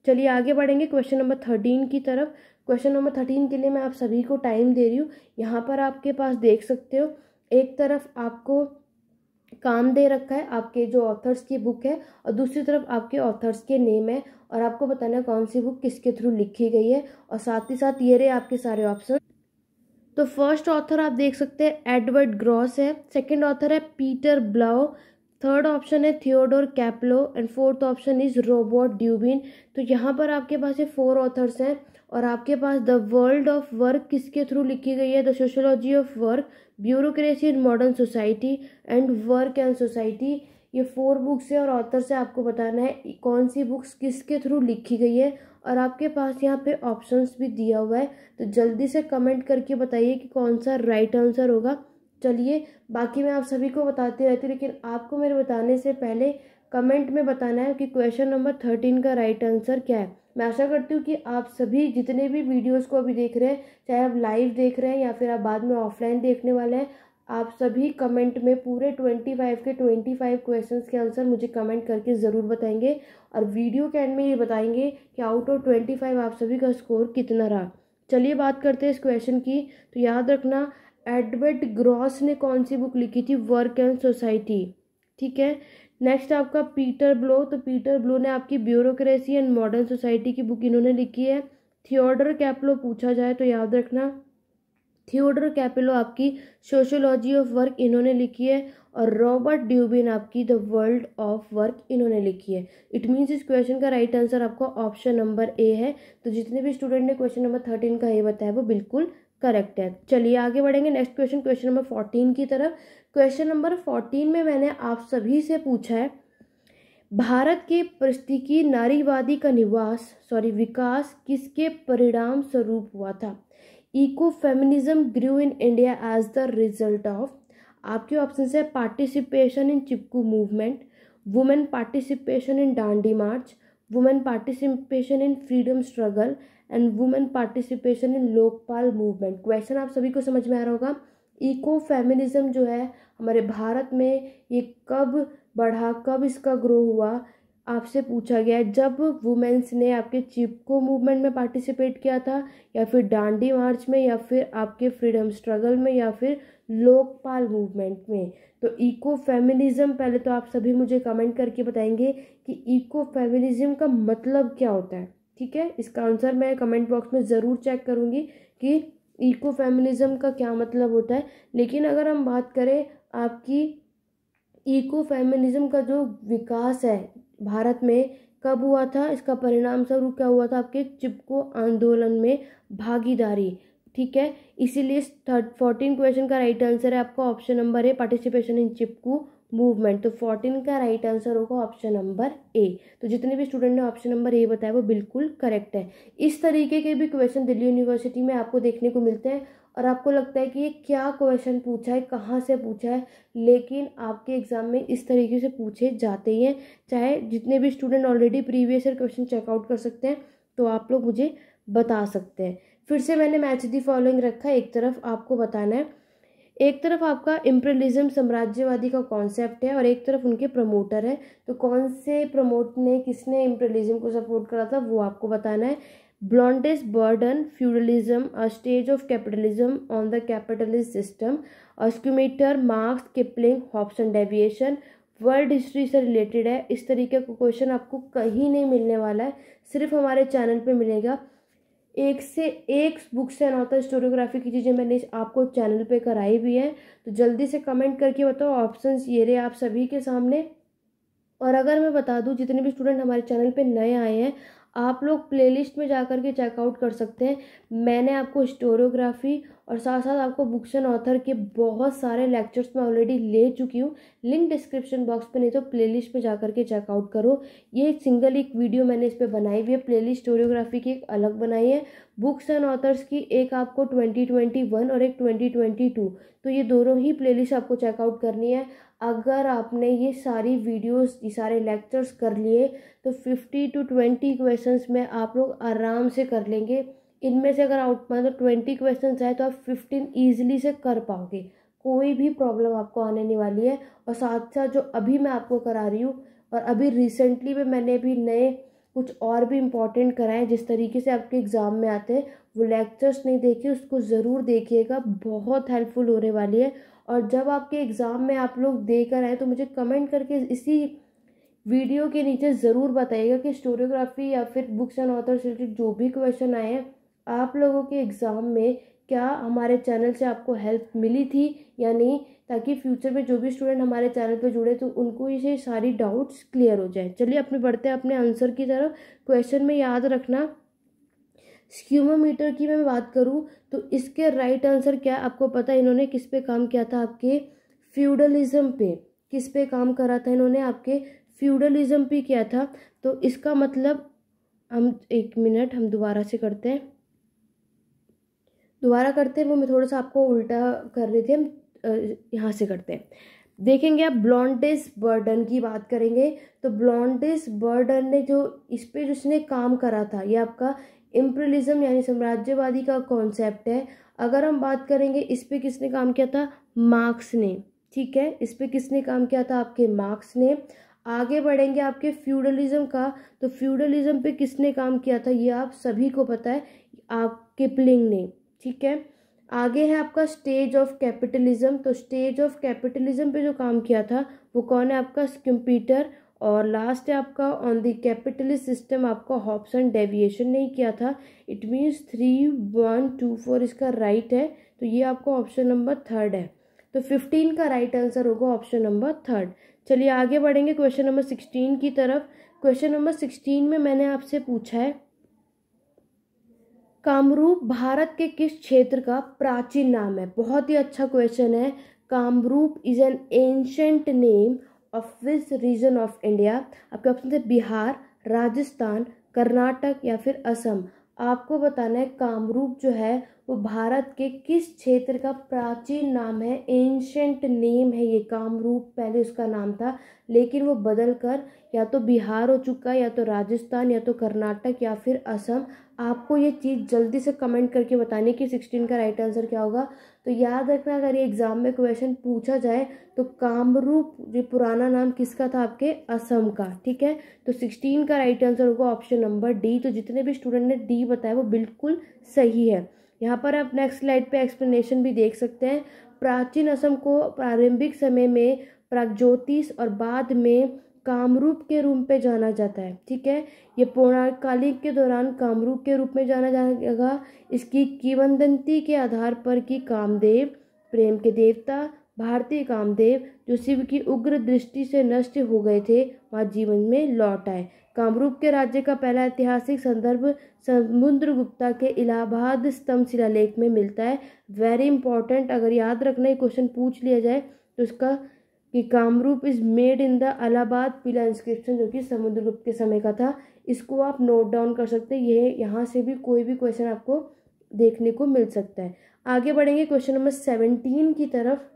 चलिए आगे बढ़ेंगे क्वेश्चन नंबर थर्टीन की तरफ क्वेश्चन नंबर थर्टीन के लिए मैं आप सभी को टाइम दे रही हूँ यहाँ पर आपके पास देख सकते हो एक तरफ आपको काम दे रखा है आपके जो ऑथर्स की बुक है और दूसरी तरफ आपके ऑथर्स के नेम है और आपको बताना है कौन सी बुक किसके थ्रू लिखी गई है और साथ ही साथ ये रहे आपके सारे ऑप्शन तो फर्स्ट ऑथर आप देख सकते हैं एडवर्ड ग्रॉस है सेकंड ऑथर है पीटर ब्लाओ थर्ड ऑप्शन है Theodore Caplow and fourth option is Robert Dubin तो यहाँ पर आपके पास ये फोर ऑथर्स हैं और आपके पास द वर्ल्ड ऑफ वर्क किसके थ्रू लिखी गई है the sociology of work bureaucracy in modern society and work and society ये फोर बुक्स है और ऑथर से आपको बताना है कौन सी बुक्स किसके थ्रू लिखी गई है और आपके पास यहाँ पे ऑप्शंस भी दिया हुआ है तो जल्दी से कमेंट करके बताइए कि कौन सा राइट आंसर होगा चलिए बाकी मैं आप सभी को बताती रहती हूँ लेकिन आपको मेरे बताने से पहले कमेंट में बताना है कि क्वेश्चन नंबर थर्टीन का राइट आंसर क्या है मैं आशा करती हूँ कि आप सभी जितने भी वीडियोस को अभी देख रहे हैं चाहे आप लाइव देख रहे हैं या फिर आप बाद में ऑफलाइन देखने वाले हैं आप सभी कमेंट में पूरे ट्वेंटी फाइव के ट्वेंटी फाइव क्वेश्चन के आंसर मुझे कमेंट करके ज़रूर बताएंगे और वीडियो के एंड में ये बताएंगे कि आउट ऑफ ट्वेंटी फाइव आप सभी का स्कोर कितना रहा चलिए बात करते हैं इस क्वेश्चन की तो याद रखना एडवर्ड ग्रॉस ने कौन सी बुक लिखी थी वर्क एंड सोसाइटी ठीक है नेक्स्ट आपका पीटर ब्लो तो पीटर ब्लो ने आपकी ब्यूरोक्रेसी एंड मॉडर्न सोसाइटी की बुक इन्होंने लिखी है थियोडर कैपलो पूछा जाए तो याद रखना थियोडर कैपिलो आपकी सोशोलॉजी ऑफ वर्क इन्होंने लिखी है और रॉबर्ट ड्यूबिन आपकी द वर्ल्ड ऑफ वर्क इन्होंने लिखी है इट मीन्स इस क्वेश्चन का राइट आंसर आपको ऑप्शन नंबर ए है तो जितने भी स्टूडेंट ने क्वेश्चन नंबर थर्टीन का ये बताया वो बिल्कुल करेक्ट है चलिए आगे बढ़ेंगे next question question number fourteen की तरफ क्वेश्चन नंबर फोर्टीन में मैंने आप सभी से पूछा है भारत के परिस्थिकी नारीवादी का निवास सॉरी विकास किसके परिणाम स्वरूप हुआ था eco feminism grew in India as the result of आपके ऑप्शन है participation in Chipko movement women participation in Dandi march women participation in freedom struggle and women participation in Lokpal movement question आप सभी को समझ में आ रहा होगा इको फेमिनिज़म जो है हमारे भारत में ये कब बढ़ा कब इसका ग्रो हुआ आपसे पूछा गया जब वुमेंस ने आपके चिपको मूवमेंट में पार्टिसिपेट किया था या फिर डांडी मार्च में या फिर आपके फ्रीडम स्ट्रगल में या फिर लोकपाल मूवमेंट में तो इको फेमिनिज़म पहले तो आप सभी मुझे कमेंट करके बताएंगे कि इको फेमिनिज़म का मतलब क्या होता है ठीक है इसका आंसर मैं कमेंट बॉक्स में ज़रूर चेक करूँगी कि इको फेमिनिज़म का क्या मतलब होता है लेकिन अगर हम बात करें आपकी इको फेमिनिज़म का जो विकास है भारत में कब हुआ था इसका परिणाम स्वरूप क्या हुआ था आपके चिपको आंदोलन में भागीदारी ठीक है इसीलिए थर्ड फोर्टीन क्वेश्चन का राइट आंसर है आपका ऑप्शन नंबर है पार्टिसिपेशन इन चिपकू मूवमेंट तो फोर्टीन का राइट आंसर होगा ऑप्शन नंबर ए तो जितने भी स्टूडेंट ने ऑप्शन नंबर ए बताया वो बिल्कुल करेक्ट है इस तरीके के भी क्वेश्चन दिल्ली यूनिवर्सिटी में आपको देखने को मिलते हैं और आपको लगता है कि ये क्या क्वेश्चन पूछा है कहाँ से पूछा है लेकिन आपके एग्ज़ाम में इस तरीके से पूछे जाते ही हैं चाहे जितने भी student already previous year question check out कर सकते हैं तो आप लोग मुझे बता सकते हैं फिर से मैंने मैच दी फॉलोइंग रखा है एक तरफ आपको बताना है एक तरफ आपका इम्प्रलिज्म साम्राज्यवादी का कॉन्सेप्ट है और एक तरफ उनके प्रमोटर है तो कौन से प्रमोट ने किसने इम्प्रलिज्म को सपोर्ट करा था वो आपको बताना है blondes burden feudalism a stage of capitalism on the capitalist system Schumpeter Marx Kipling Hobson deviation world history से रिलेटेड है इस तरीके का क्वेश्चन आपको कहीं नहीं मिलने वाला है सिर्फ हमारे चैनल पे मिलेगा एक से एक बुक से अनौतर स्टोरियोग्राफी की चीज़ें मैंने आपको चैनल पे कराई भी हैं तो जल्दी से कमेंट करके बताओ ऑप्शंस ये रहे आप सभी के सामने और अगर मैं बता दूं जितने भी स्टूडेंट हमारे चैनल पे नए आए हैं आप लोग प्लेलिस्ट में जा कर के चेकआउट कर सकते हैं मैंने आपको स्टोरियोग्राफी और साथ साथ आपको बुक्स एंड ऑथर के बहुत सारे लेक्चर्स मैं ऑलरेडी ले चुकी हूँ लिंक डिस्क्रिप्शन बॉक्स पे नहीं तो प्लेलिस्ट में जा कर के चेकआउट करो ये एक सिंगल एक वीडियो मैंने इस पर बनाई हुई है लिस्ट स्टोरियोग्राफी की एक अलग बनाई है बुक्स एंड ऑथर्स की एक आपको ट्वेंटी ट्वेंटी वन और एक ट्वेंटी ट्वेंटी टू तो ये दोनों ही लिस्ट आपको चेकआउट करनी है अगर आपने ये सारी वीडियोस ये सारे लेक्चर्स कर लिए तो फिफ्टी टू ट्वेंटी क्वेश्चंस में आप लोग आराम से कर लेंगे इनमें से अगर आउट मतलब ट्वेंटी क्वेश्चन आए तो आप फिफ्टीन ईजिली से कर पाओगे कोई भी प्रॉब्लम आपको आने नहीं वाली है और साथ साथ जो अभी मैं आपको करा रही हूँ और अभी रिसेंटली में मैंने भी नए कुछ और भी इम्पॉर्टेंट कराएं जिस तरीके से आपके एग्ज़ाम में आते हैं वो लेक्चर्स नहीं देखे उसको ज़रूर देखिएगा बहुत हेल्पफुल होने वाली है और जब आपके एग्ज़ाम में आप लोग देकर आए तो मुझे कमेंट करके इसी वीडियो के नीचे ज़रूर बताइएगा कि स्टोरियोग्राफी या फिर बुक्स एंड ऑथर से रिलेटेड जो भी क्वेश्चन आए हैं आप लोगों के एग्ज़ाम में क्या हमारे चैनल से आपको हेल्प मिली थी या नहीं ताकि फ्यूचर में जो भी स्टूडेंट हमारे चैनल पर जुड़े तो उनको इसे सारी डाउट्स क्लियर हो जाए चलिए अपने बढ़ते हैं अपने आंसर की तरफ क्वेश्चन में याद रखना स्क्यूमोमीटर की मैं बात करूँ तो इसके राइट आंसर क्या आपको पता है इन्होंने किस पे काम किया था आपके फ्यूडलिज्म पे किस पे काम करा था इन्होंने आपके फ्यूडलिज्म पे किया था तो इसका मतलब हम एक मिनट हम दोबारा से करते हैं दोबारा करते हैं वो मैं थोड़ा सा आपको उल्टा कर रही थी हम यहाँ से करते हैं देखेंगे आप ब्लॉन्डिस बर्डन की बात करेंगे तो ब्लॉन्डिस बर्डन ने जो इस पर जिसने काम करा था ये आपका इम्प्रलिज्म यानी साम्राज्यवादी का कॉन्सेप्ट है अगर हम बात करेंगे इस पर किसने काम किया था मार्क्स ने ठीक है इस पर किसने काम किया था आपके मार्क्स ने आगे बढ़ेंगे आपके फ्यूडलिज्म का तो फ्यूडलिज्म पे किसने काम किया था ये आप सभी को पता है आप किपलिंग ने ठीक है आगे है आपका स्टेज ऑफ कैपिटलिज्म तो स्टेज ऑफ कैपिटलिज्म पे जो काम किया था वो कौन है आपका कंप्यूटर और लास्ट है आपका ऑन द कैपिटलिस्ट सिस्टम आपका एंड डेविएशन नहीं किया था it means three one two four इसका राइट है तो ये आपका ऑप्शन नंबर थर्ड है तो फिफ्टीन का राइट आंसर होगा ऑप्शन नंबर थर्ड चलिए आगे बढ़ेंगे क्वेश्चन नंबर सिक्सटीन की तरफ क्वेश्चन नंबर सिक्सटीन में मैंने आपसे पूछा है कामरूप भारत के किस क्षेत्र का प्राचीन नाम है बहुत ही अच्छा क्वेश्चन है Kamrup is an ancient name of which region of India आपके ऑप्शन थे बिहार राजस्थान कर्नाटक या फिर असम आपको बताना है कामरूप जो है वो भारत के किस क्षेत्र का प्राचीन नाम है एंशंट नेम है ये कामरूप पहले उसका नाम था लेकिन वो बदल कर या तो बिहार हो चुका या तो राजस्थान या तो कर्नाटक या फिर असम आपको ये चीज़ जल्दी से कमेंट करके बताने कि सिक्सटीन का राइट आंसर क्या होगा तो याद रखना अगर ये एग्ज़ाम में क्वेश्चन पूछा जाए तो कामरूप जो पुराना नाम किसका था आपके असम का ठीक है तो सिक्सटीन का राइट आंसर होगा ऑप्शन नंबर डी तो जितने भी स्टूडेंट ने डी बताया वो बिल्कुल सही है यहाँ पर आप नेक्स्ट स्लाइड पे एक्सप्लेनेशन भी देख सकते हैं प्राचीन असम को प्रारंभिक समय में प्रागज्योतिष और बाद में कामरूप के रूप में जाना जाता है ठीक है ये पौराणकालिक के दौरान कामरूप के रूप में जाना जाएगा इसकी किवंदंती के आधार पर कि कामदेव प्रेम के देवता भारतीय कामदेव जो शिव की उग्र दृष्टि से नष्ट हो गए थे वहाँ जीवन में लौट आए कामरूप के राज्य का पहला ऐतिहासिक संदर्भ समुद्र गुप्ता के इलाहाबाद स्तंभ शिलालेख में मिलता है वेरी इंपॉर्टेंट अगर याद रखना ही क्वेश्चन पूछ लिया जाए तो उसका कि Kamrup is made in the Allahabad pillar inscription जो कि समुद्रगुप्त के समय का था इसको आप नोट डाउन कर सकते हैं यह यहाँ से भी कोई भी क्वेश्चन आपको देखने को मिल सकता है आगे बढ़ेंगे क्वेश्चन नंबर सेवनटीन की तरफ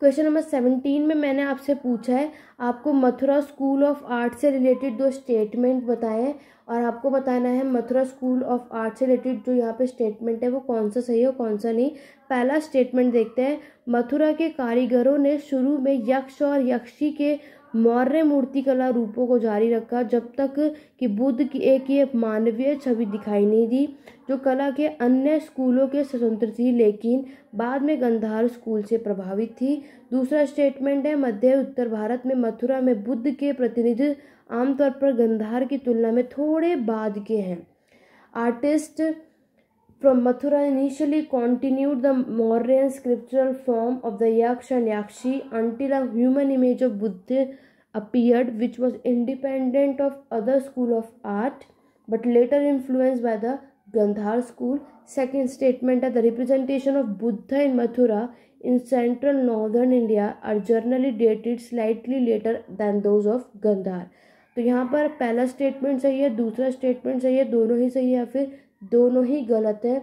क्वेश्चन नंबर सेवनटीन में मैंने आपसे पूछा है आपको मथुरा स्कूल ऑफ आर्ट से रिलेटेड दो स्टेटमेंट बताए और आपको बताना है मथुरा स्कूल ऑफ आर्ट से रिलेटेड जो यहाँ पे स्टेटमेंट है वो कौन सा सही है और कौन सा नहीं पहला स्टेटमेंट देखते हैं मथुरा के कारीगरों ने शुरू में यक्ष और यक्षी के मौर्य मूर्तिकला रूपों को जारी रखा जब तक कि बुद्ध की एक ये मानवीय छवि दिखाई नहीं दी जो कला के अन्य स्कूलों के स्वतंत्र थी लेकिन बाद में गंधार स्कूल से प्रभावित थी दूसरा स्टेटमेंट है मध्य उत्तर भारत में मथुरा में बुद्ध के प्रतिनिधि आमतौर पर गंधार की तुलना में थोड़े बाद के हैं artist From Mathura initially continued the Mauryan scriptural form of the Yaksha and Yakshi until a human image of Buddha appeared which was independent of other school of art but later influenced by the Gandhar school. Second statement that the representation of Buddha in Mathura in central northern India are generally dated slightly later than those of Gandhar. तो यहाँ पर पहला statement सही है दूसरा statement सही है दोनों ही सही है फिर दोनों ही गलत है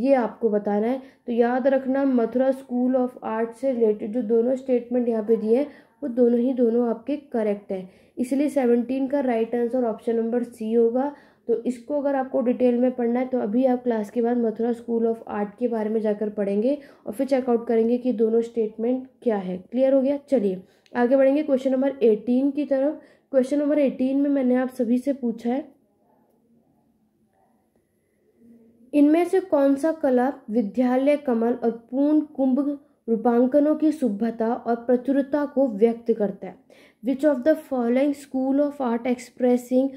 ये आपको बताना है तो याद रखना मथुरा स्कूल ऑफ आर्ट से रिलेटेड जो दोनों स्टेटमेंट यहाँ पे दिए हैं वो दोनों ही दोनों आपके करेक्ट हैं इसलिए सेवनटीन का right answer option number C होगा तो इसको अगर आपको डिटेल में पढ़ना है तो अभी आप क्लास के बाद मथुरा स्कूल ऑफ आर्ट के बारे में जाकर पढ़ेंगे और फिर चेकआउट करेंगे कि दोनों स्टेटमेंट क्या है क्लियर हो गया चलिए आगे बढ़ेंगे क्वेश्चन नंबर एटीन की तरफ क्वेश्चन नंबर एटीन में मैंने आप सभी से पूछा है इनमें से कौन सा कला विद्यालय कमल और पूर्ण कुंभ रूपांकनों की शुभता और प्रचुरता को व्यक्त करता है which of the following school of art expressing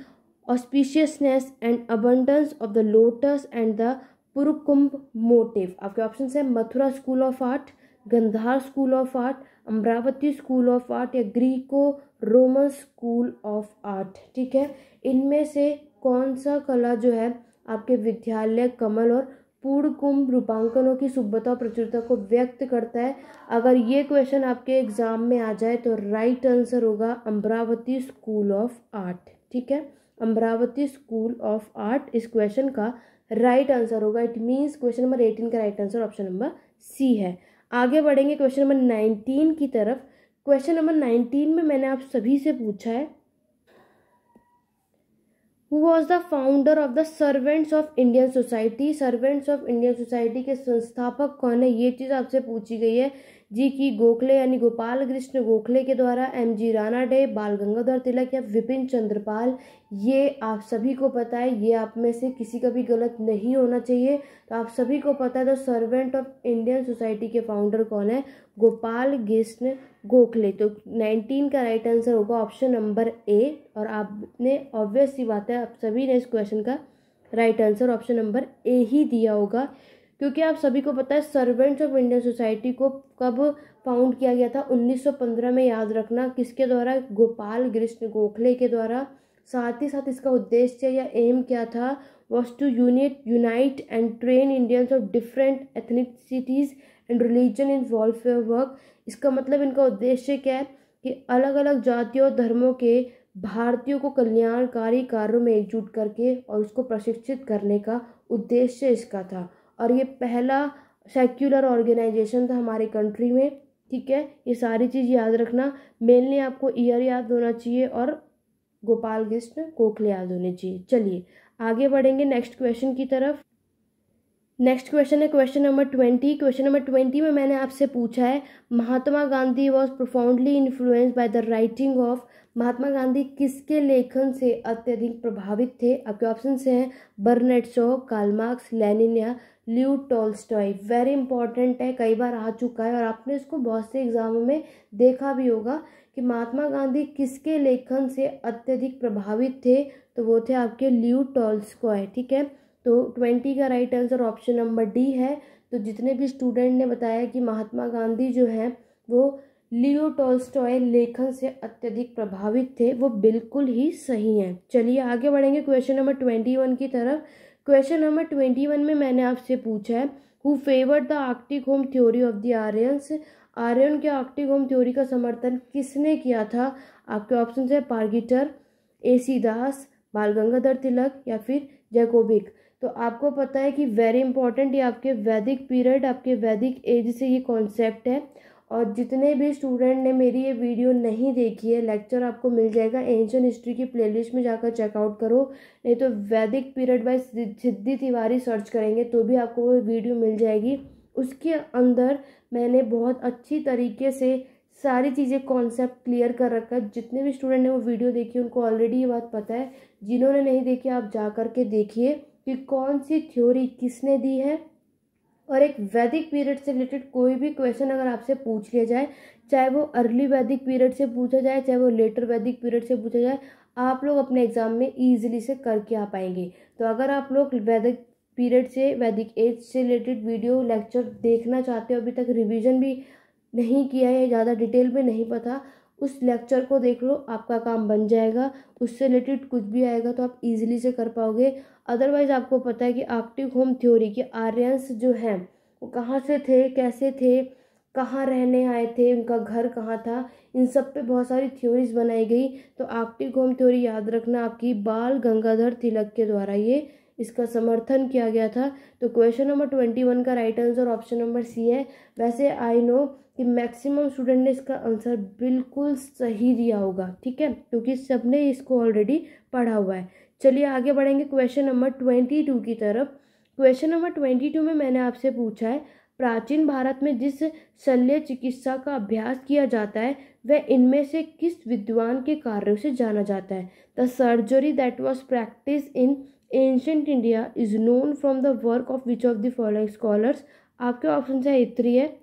auspiciousness and abundance of the lotus and the purnakumbha motive आपके ऑप्शन है Mathura school of art Gandhara school of art Amaravati school of art या Greco Roman school of art ठीक है इनमें से कौन सा कला जो है आपके विद्यालय कमल और पूर्ण कुंभ रूपांकनों की शुभता और प्रचुरता को व्यक्त करता है अगर ये क्वेश्चन आपके एग्जाम में आ जाए तो राइट आंसर होगा अमरावती स्कूल ऑफ आर्ट ठीक है अमरावती स्कूल ऑफ आर्ट इस क्वेश्चन का राइट आंसर होगा it means question number eighteen का right answer option number C है आगे बढ़ेंगे क्वेश्चन नंबर नाइनटीन की तरफ क्वेश्चन नंबर नाइनटीन में मैंने आप सभी से पूछा है who was the founder of the servants of Indian society servants of Indian society के संस्थापक कौन है ये चीज़ आपसे पूछी गई है जी की गोखले यानी गोपाल कृष्ण गोखले के द्वारा एम जी राणा डे बाल गंगाधर तिलक या विपिन चंद्रपाल ये आप सभी को पता है ये आप में से किसी का भी गलत नहीं होना चाहिए तो आप सभी को पता है the servant of Indian society के फाउंडर कौन है गोपाल कृष्ण गोखले तो नाइनटीन का राइट आंसर होगा ऑप्शन नंबर ए और आपने ऑब्वियस सी बात है आप सभी ने इस क्वेश्चन का right answer option number A ही दिया होगा क्योंकि आप सभी को पता है सर्वेंट्स ऑफ इंडियन सोसाइटी को कब फाउंड किया गया था 1915 में याद रखना किसके द्वारा गोपाल कृष्ण गोखले के द्वारा साथ ही साथ इसका उद्देश्य या एम क्या था was to unit unite and train Indians of different ethnicities and religion in welfare work इसका मतलब इनका उद्देश्य क्या है कि अलग अलग जातियों और धर्मों के भारतीयों को कल्याणकारी कार्यों में एकजुट करके और उसको प्रशिक्षित करने का उद्देश्य इसका था और ये पहला सेक्युलर ऑर्गेनाइजेशन था हमारे कंट्री में ठीक है ये सारी चीज़ याद रखना मेनली आपको ईयर याद होना चाहिए और गोपाल कृष्ण कोखले याद होने चाहिए चलिए आगे बढ़ेंगे नेक्स्ट क्वेश्चन की तरफ नेक्स्ट क्वेश्चन है question number twenty question number twenty में मैंने आपसे पूछा है Mahatma Gandhi was profoundly influence by the writing of Mahatma Gandhi किसके लेखन से अत्यधिक प्रभावित थे आपके ऑप्शन से हैं बर्नेट शो कालमार्क्स लेनिन या ल्यू टोल्स्टॉय वेरी इंपॉर्टेंट है कई बार आ चुका है और आपने इसको बहुत से एग्जामों में देखा भी होगा कि महात्मा गांधी किसके लेखन से अत्यधिक प्रभावित थे तो वो थे आपके ल्यू टोल्स्टॉय ठीक है तो ट्वेंटी का right answer option number D है तो जितने भी स्टूडेंट ने बताया कि महात्मा गांधी जो हैं वो लियो टोल्स्टॉय लेखन से अत्यधिक प्रभावित थे वो बिल्कुल ही सही हैं चलिए आगे बढ़ेंगे क्वेश्चन नंबर ट्वेंटी वन की तरफ क्वेश्चन नंबर ट्वेंटी वन में मैंने आपसे पूछा है who favoured the Arctic home theory of the Aryans Aryan के आर्कटिक होम थ्योरी का समर्थन किसने किया था आपके ऑप्शन है पार्गिटर ए सी दास बाल गंगाधर तिलक या फिर जैकोबिक तो आपको पता है कि वेरी इंपॉर्टेंट ये आपके वैदिक पीरियड आपके वैदिक एज से ये कॉन्सेप्ट है और जितने भी स्टूडेंट ने मेरी ये वीडियो नहीं देखी है लेक्चर आपको मिल जाएगा एंशियन हिस्ट्री की प्लेलिस्ट में जाकर चेकआउट करो नहीं तो Vedic period by Siddhi Tiwari search करेंगे तो भी आपको वो वीडियो मिल जाएगी उसके अंदर मैंने बहुत अच्छी तरीके से सारी चीज़ें कॉन्सेप्ट क्लियर कर रखा है जितने भी स्टूडेंट ने वो वीडियो देखी उनको ऑलरेडी ये बात पता है जिन्होंने नहीं देखी आप जा कर के देखिए कि कौन सी थ्योरी किसने दी है और एक वैदिक पीरियड से रिलेटेड कोई भी क्वेश्चन अगर आपसे पूछ लिया जाए चाहे वो अर्ली वैदिक पीरियड से पूछा जाए चाहे वो लेटर वैदिक पीरियड से पूछा जाए आप लोग अपने एग्ज़ाम में ईजिली से करके आ पाएंगे तो अगर आप लोग वैदिक पीरियड से वैदिक एज से रिलेटेड वीडियो लेक्चर देखना चाहते हो अभी तक रिवीजन भी नहीं किया है ज़्यादा डिटेल में नहीं पता उस लेक्चर को देख लो आपका काम बन जाएगा उससे रिलेटेड कुछ भी आएगा तो आप इजीली से कर पाओगे अदरवाइज आपको पता है कि आर्कटिक होम थ्योरी के आर्यंस जो हैं वो कहाँ से थे कैसे थे कहाँ रहने आए थे उनका घर कहाँ था इन सब पे बहुत सारी थ्योरीज बनाई गई तो आर्कटिक होम थ्योरी याद रखना आपकी बाल गंगाधर तिलक के द्वारा ये इसका समर्थन किया गया था तो क्वेश्चन नंबर ट्वेंटी वन का right answer option number C है वैसे आई नो कि मैक्सिमम स्टूडेंट ने इसका आंसर बिल्कुल सही दिया होगा ठीक है क्योंकि सबने इसको ऑलरेडी पढ़ा हुआ है चलिए आगे बढ़ेंगे क्वेश्चन नंबर ट्वेंटी टू की तरफ क्वेश्चन नंबर ट्वेंटी टू में मैंने आपसे पूछा है प्राचीन भारत में जिस शल्य चिकित्सा का अभ्यास किया जाता है वह इनमें से किस विद्वान के कार्यों से जाना जाता है the surgery that was practice in ancient India is known from the work of which of the following scholars आपके ऑप्शन है इतरी है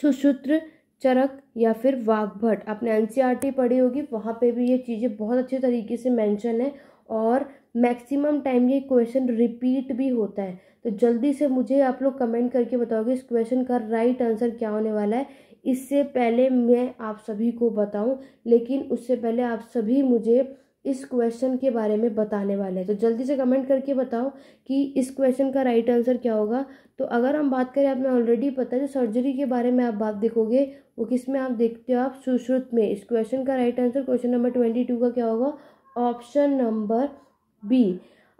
सुश्रुत्र चरक या फिर वाघभट आपने एन e पढ़ी होगी वहाँ पे भी ये चीज़ें बहुत अच्छे तरीके से मेंशन है और मैक्सिमम टाइम ये क्वेश्चन रिपीट भी होता है तो जल्दी से मुझे आप लोग कमेंट करके बताओगे इस क्वेश्चन का राइट आंसर क्या होने वाला है इससे पहले मैं आप सभी को बताऊं लेकिन उससे पहले आप सभी मुझे इस क्वेश्चन के बारे में बताने वाले हैं तो जल्दी से कमेंट करके बताओ कि इस क्वेश्चन का राइट आंसर क्या होगा तो अगर हम बात करें आपने ऑलरेडी पता है जो सर्जरी के बारे में आप बात देखोगे वो किस में आप देखते हो आप सुश्रुत में इस क्वेश्चन का right answer question number twenty two का क्या होगा ऑप्शन नंबर बी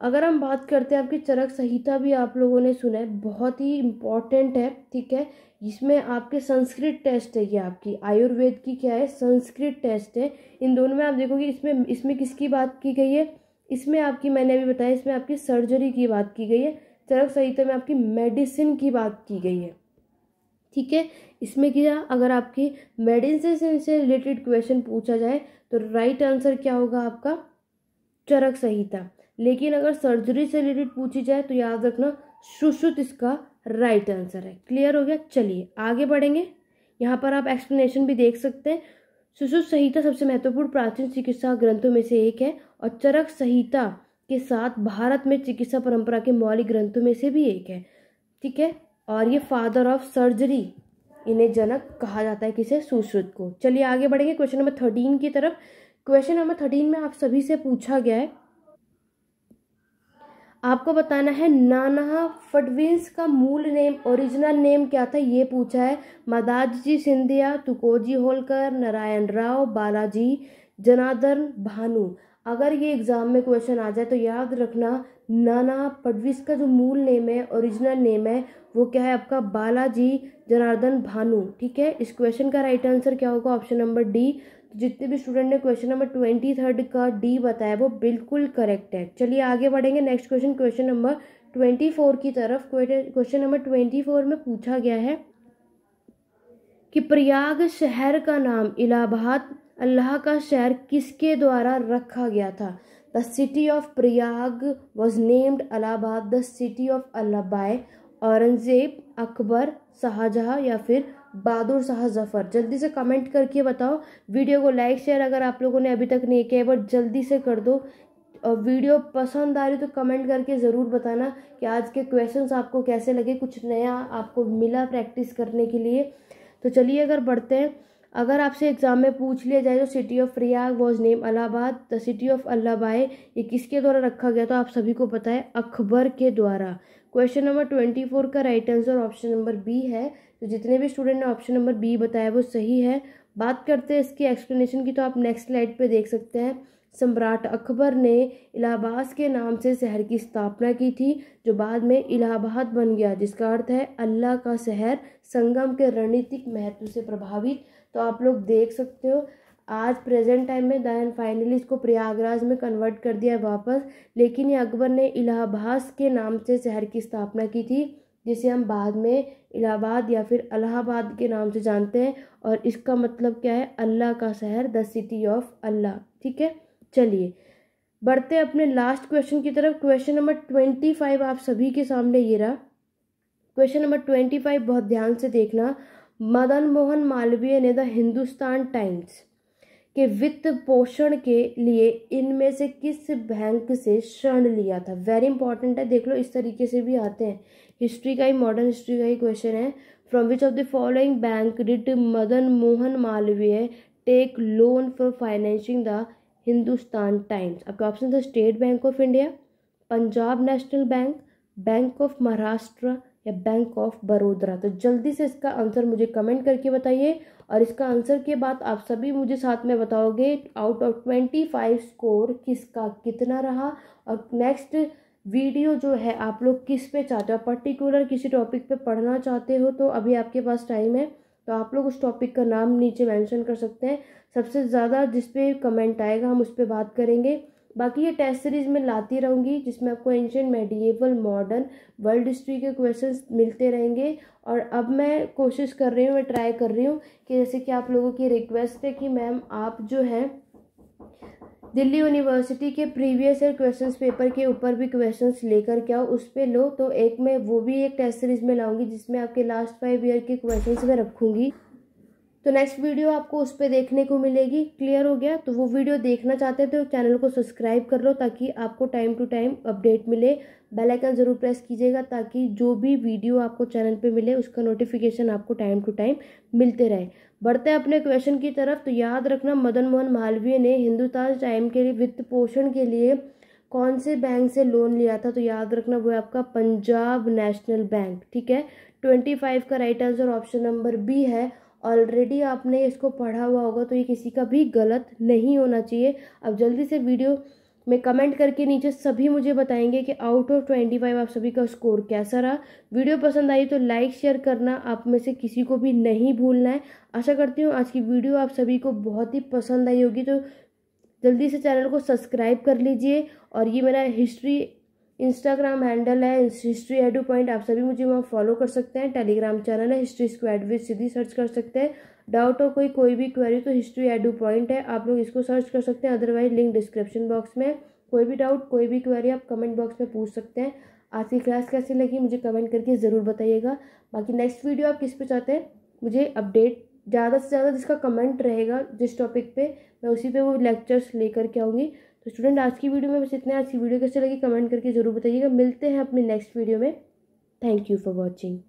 अगर हम बात करते हैं आपकी चरक संहिता भी आप लोगों ने सुना है बहुत ही इम्पॉर्टेंट है ठीक है इसमें आपके संस्कृत टेस्ट है ये आपकी आयुर्वेद की क्या है संस्कृत टेस्ट है इन दोनों में आप देखोगे इसमें इसमें किसकी बात की गई है इसमें आपकी मैंने अभी बताया इसमें आपकी सर्जरी की बात की गई है चरक संहिता में आपकी मेडिसिन की बात की गई है ठीक है इसमें क्या अगर आपकी मेडिसिन से रिलेटेड क्वेश्चन पूछा जाए तो राइट आंसर क्या होगा आपका चरक संहिता लेकिन अगर सर्जरी से रिलेटेड पूछी जाए तो याद रखना सुश्रुत इसका राइट right आंसर है क्लियर हो गया चलिए आगे बढ़ेंगे यहाँ पर आप एक्सप्लेनेशन भी देख सकते हैं सुश्रुत संहिता सबसे महत्वपूर्ण प्राचीन चिकित्सा ग्रंथों में से एक है और चरक संहिता के साथ भारत में चिकित्सा परंपरा के मौलिक ग्रंथों में से भी एक है ठीक है और ये फादर ऑफ सर्जरी इन्हें जनक कहा जाता है किसे सुश्रुत को चलिए आगे बढ़ेंगे क्वेश्चन नंबर थर्टीन की तरफ क्वेश्चन नंबर थर्टीन में आप सभी से पूछा गया है आपको बताना है नाना फडवींस का मूल नेम ओरिजिनल नेम क्या था ये पूछा है मदाजी सिंधिया तुकोजी होलकर नारायण राव बालाजी जनार्दन भानु अगर ये एग्ज़ाम में क्वेश्चन आ जाए तो याद रखना नाना फडवीस का जो मूल नेम है ओरिजिनल नेम है वो क्या है आपका बालाजी जनार्दन भानु ठीक है इस क्वेश्चन का राइट आंसर क्या होगा ऑप्शन नंबर डी जितने भी स्टूडेंट ने क्वेश्चन नंबर ट्वेंटी थर्ड का डी बताया वो बिल्कुल करेक्ट है चलिए आगे बढ़ेंगे next question question number twenty four की तरफ क्वेश्चन नंबर ट्वेंटी फोर में पूछा गया है कि प्रयाग शहर का नाम इलाहाबाद अल्लाह का शहर किसके द्वारा रखा गया था the city of Prayag was named Allahabad the city of Allah by Aurangzeb Akbar Shahjahan या फिर बहादुर शाह जफर जल्दी से कमेंट करके बताओ वीडियो को लाइक शेयर अगर आप लोगों ने अभी तक नहीं किया बट जल्दी से कर दो और वीडियो पसंद आ रही तो कमेंट करके ज़रूर बताना कि आज के क्वेश्चंस आपको कैसे लगे कुछ नया आपको मिला प्रैक्टिस करने के लिए तो चलिए अगर बढ़ते हैं अगर आपसे एग्ज़ाम में पूछ लिया जाए तो city of Prayag was name Allahabad the city of अल्लाबाए ये किसके द्वारा रखा गया तो आप सभी को पता है अकबर के द्वारा क्वेश्चन नंबर ट्वेंटी फोर का right answer option number B है तो जितने भी स्टूडेंट ने ऑप्शन नंबर बी बताया वो सही है बात करते हैं इसकी एक्सप्लेनेशन की तो आप नेक्स्ट स्लाइड पे देख सकते हैं सम्राट अकबर ने इलाहाबाद के नाम से शहर की स्थापना की थी जो बाद में इलाहाबाद बन गया जिसका अर्थ है अल्लाह का शहर संगम के रणनीतिक महत्व से प्रभावित तो आप लोग देख सकते हो आज प्रेजेंट टाइम में दायन फाइनली इसको प्रयागराज में कन्वर्ट कर दिया है वापस लेकिन ये अकबर ने इलाहाबाद के नाम से शहर की स्थापना की थी जिसे हम बाद में इलाहाबाद या फिर अलाहाबाद के नाम से जानते हैं और इसका मतलब क्या है अल्लाह का शहर द सिटी ऑफ अल्लाह ठीक है चलिए बढ़ते अपने लास्ट क्वेश्चन की तरफ क्वेश्चन नंबर ट्वेंटी फाइव आप सभी के सामने ये रहा क्वेश्चन नंबर ट्वेंटी फाइव बहुत ध्यान से देखना मदन मोहन मालवीय ने द हिंदुस्तान टाइम्स के वित्त पोषण के लिए इनमें से किस बैंक से ऋण लिया था वेरी इंपॉर्टेंट है देख लो इस तरीके से भी आते हैं हिस्ट्री का ही मॉडर्न हिस्ट्री का ही क्वेश्चन है from which of the following bank did Madan Mohan Malviya take loan for financing the Hindustan Times आपका ऑप्शन था State Bank of India Punjab National Bank Bank of Maharashtra या बैंक ऑफ बड़ोदरा तो जल्दी से इसका आंसर मुझे कमेंट करके बताइए और इसका आंसर के बाद आप सभी मुझे साथ में बताओगे out of twenty five score किसका कितना रहा और नेक्स्ट वीडियो जो है आप लोग किस पे चाहते हो पर्टिकुलर किसी टॉपिक पे पढ़ना चाहते हो तो अभी आपके पास टाइम है तो आप लोग उस टॉपिक का नाम नीचे मेंशन कर सकते हैं सबसे ज़्यादा जिस पे कमेंट आएगा हम उस पर बात करेंगे बाकी ये टेस्ट सीरीज में लाती रहूँगी जिसमें आपको ancient medieval modern world history के क्वेश्चंस मिलते रहेंगे और अब मैं कोशिश कर रही हूँ मैं ट्राई कर रही हूँ कि जैसे कि आप लोगों की रिक्वेस्ट है कि मैम आप जो है दिल्ली यूनिवर्सिटी के प्रीवियस ईयर क्वेश्चंस पेपर के ऊपर भी क्वेश्चंस लेकर के आओ उस पर लो तो एक मैं वो भी एक टेस्ट सीरीज में लाऊंगी जिसमें आपके लास्ट फाइव ईयर के क्वेश्चंस मैं रखूंगी तो नेक्स्ट वीडियो आपको उस पर देखने को मिलेगी क्लियर हो गया तो वो वीडियो देखना चाहते थे तो चैनल को सब्सक्राइब कर लो ताकि आपको टाइम टू टाइम अपडेट मिले बेल आइकन ज़रूर प्रेस कीजिएगा ताकि जो भी वीडियो आपको चैनल पे मिले उसका नोटिफिकेशन आपको टाइम टू टाइम मिलते रहे बढ़ते हैं अपने क्वेश्चन की तरफ तो याद रखना मदन मोहन मालवीय ने हिंदुस्तान टाइम के लिए वित्त पोषण के लिए कौन से बैंक से लोन लिया था तो याद रखना वो है आपका पंजाब नेशनल बैंक ठीक है ट्वेंटी फाइव का right answer option number B है ऑलरेडी आपने इसको पढ़ा हुआ होगा तो ये किसी का भी गलत नहीं होना चाहिए अब जल्दी से वीडियो में कमेंट करके नीचे सभी मुझे बताएंगे कि आउट ऑफ ट्वेंटी फाइव आप सभी का स्कोर कैसा रहा वीडियो पसंद आई तो लाइक शेयर करना आप में से किसी को भी नहीं भूलना है आशा करती हूँ आज की वीडियो आप सभी को बहुत ही पसंद आई होगी तो जल्दी से चैनल को सब्सक्राइब कर लीजिए और ये मेरा हिस्ट्री इंस्टाग्राम हैंडल है हिस्ट्री एडू पॉइंट आप सभी मुझे वहाँ फॉलो कर सकते हैं टेलीग्राम चैनल है हिस्ट्री स्क्वाड भी सीधी सर्च कर सकते हैं डाउट हो कोई कोई भी क्वेरी तो हिस्ट्री एडू पॉइंट है आप लोग इसको सर्च कर सकते हैं अदरवाइज लिंक डिस्क्रिप्शन बॉक्स में कोई भी डाउट कोई भी क्वेरी आप कमेंट बॉक्स में पूछ सकते हैं आज की क्लास कैसी लगी मुझे कमेंट करके ज़रूर बताइएगा बाकी नेक्स्ट वीडियो आप किस पे चाहते हैं मुझे अपडेट ज़्यादा से ज़्यादा जिसका कमेंट रहेगा जिस टॉपिक पे मैं उसी पे वो लेक्चर्स लेकर के आऊँगी तो स्टूडेंट आज की वीडियो में बस इतना आज की वीडियो कैसे लगी कमेंट करके ज़रूर बताइएगा मिलते हैं अपने नेक्स्ट वीडियो में थैंक यू फॉर वॉचिंग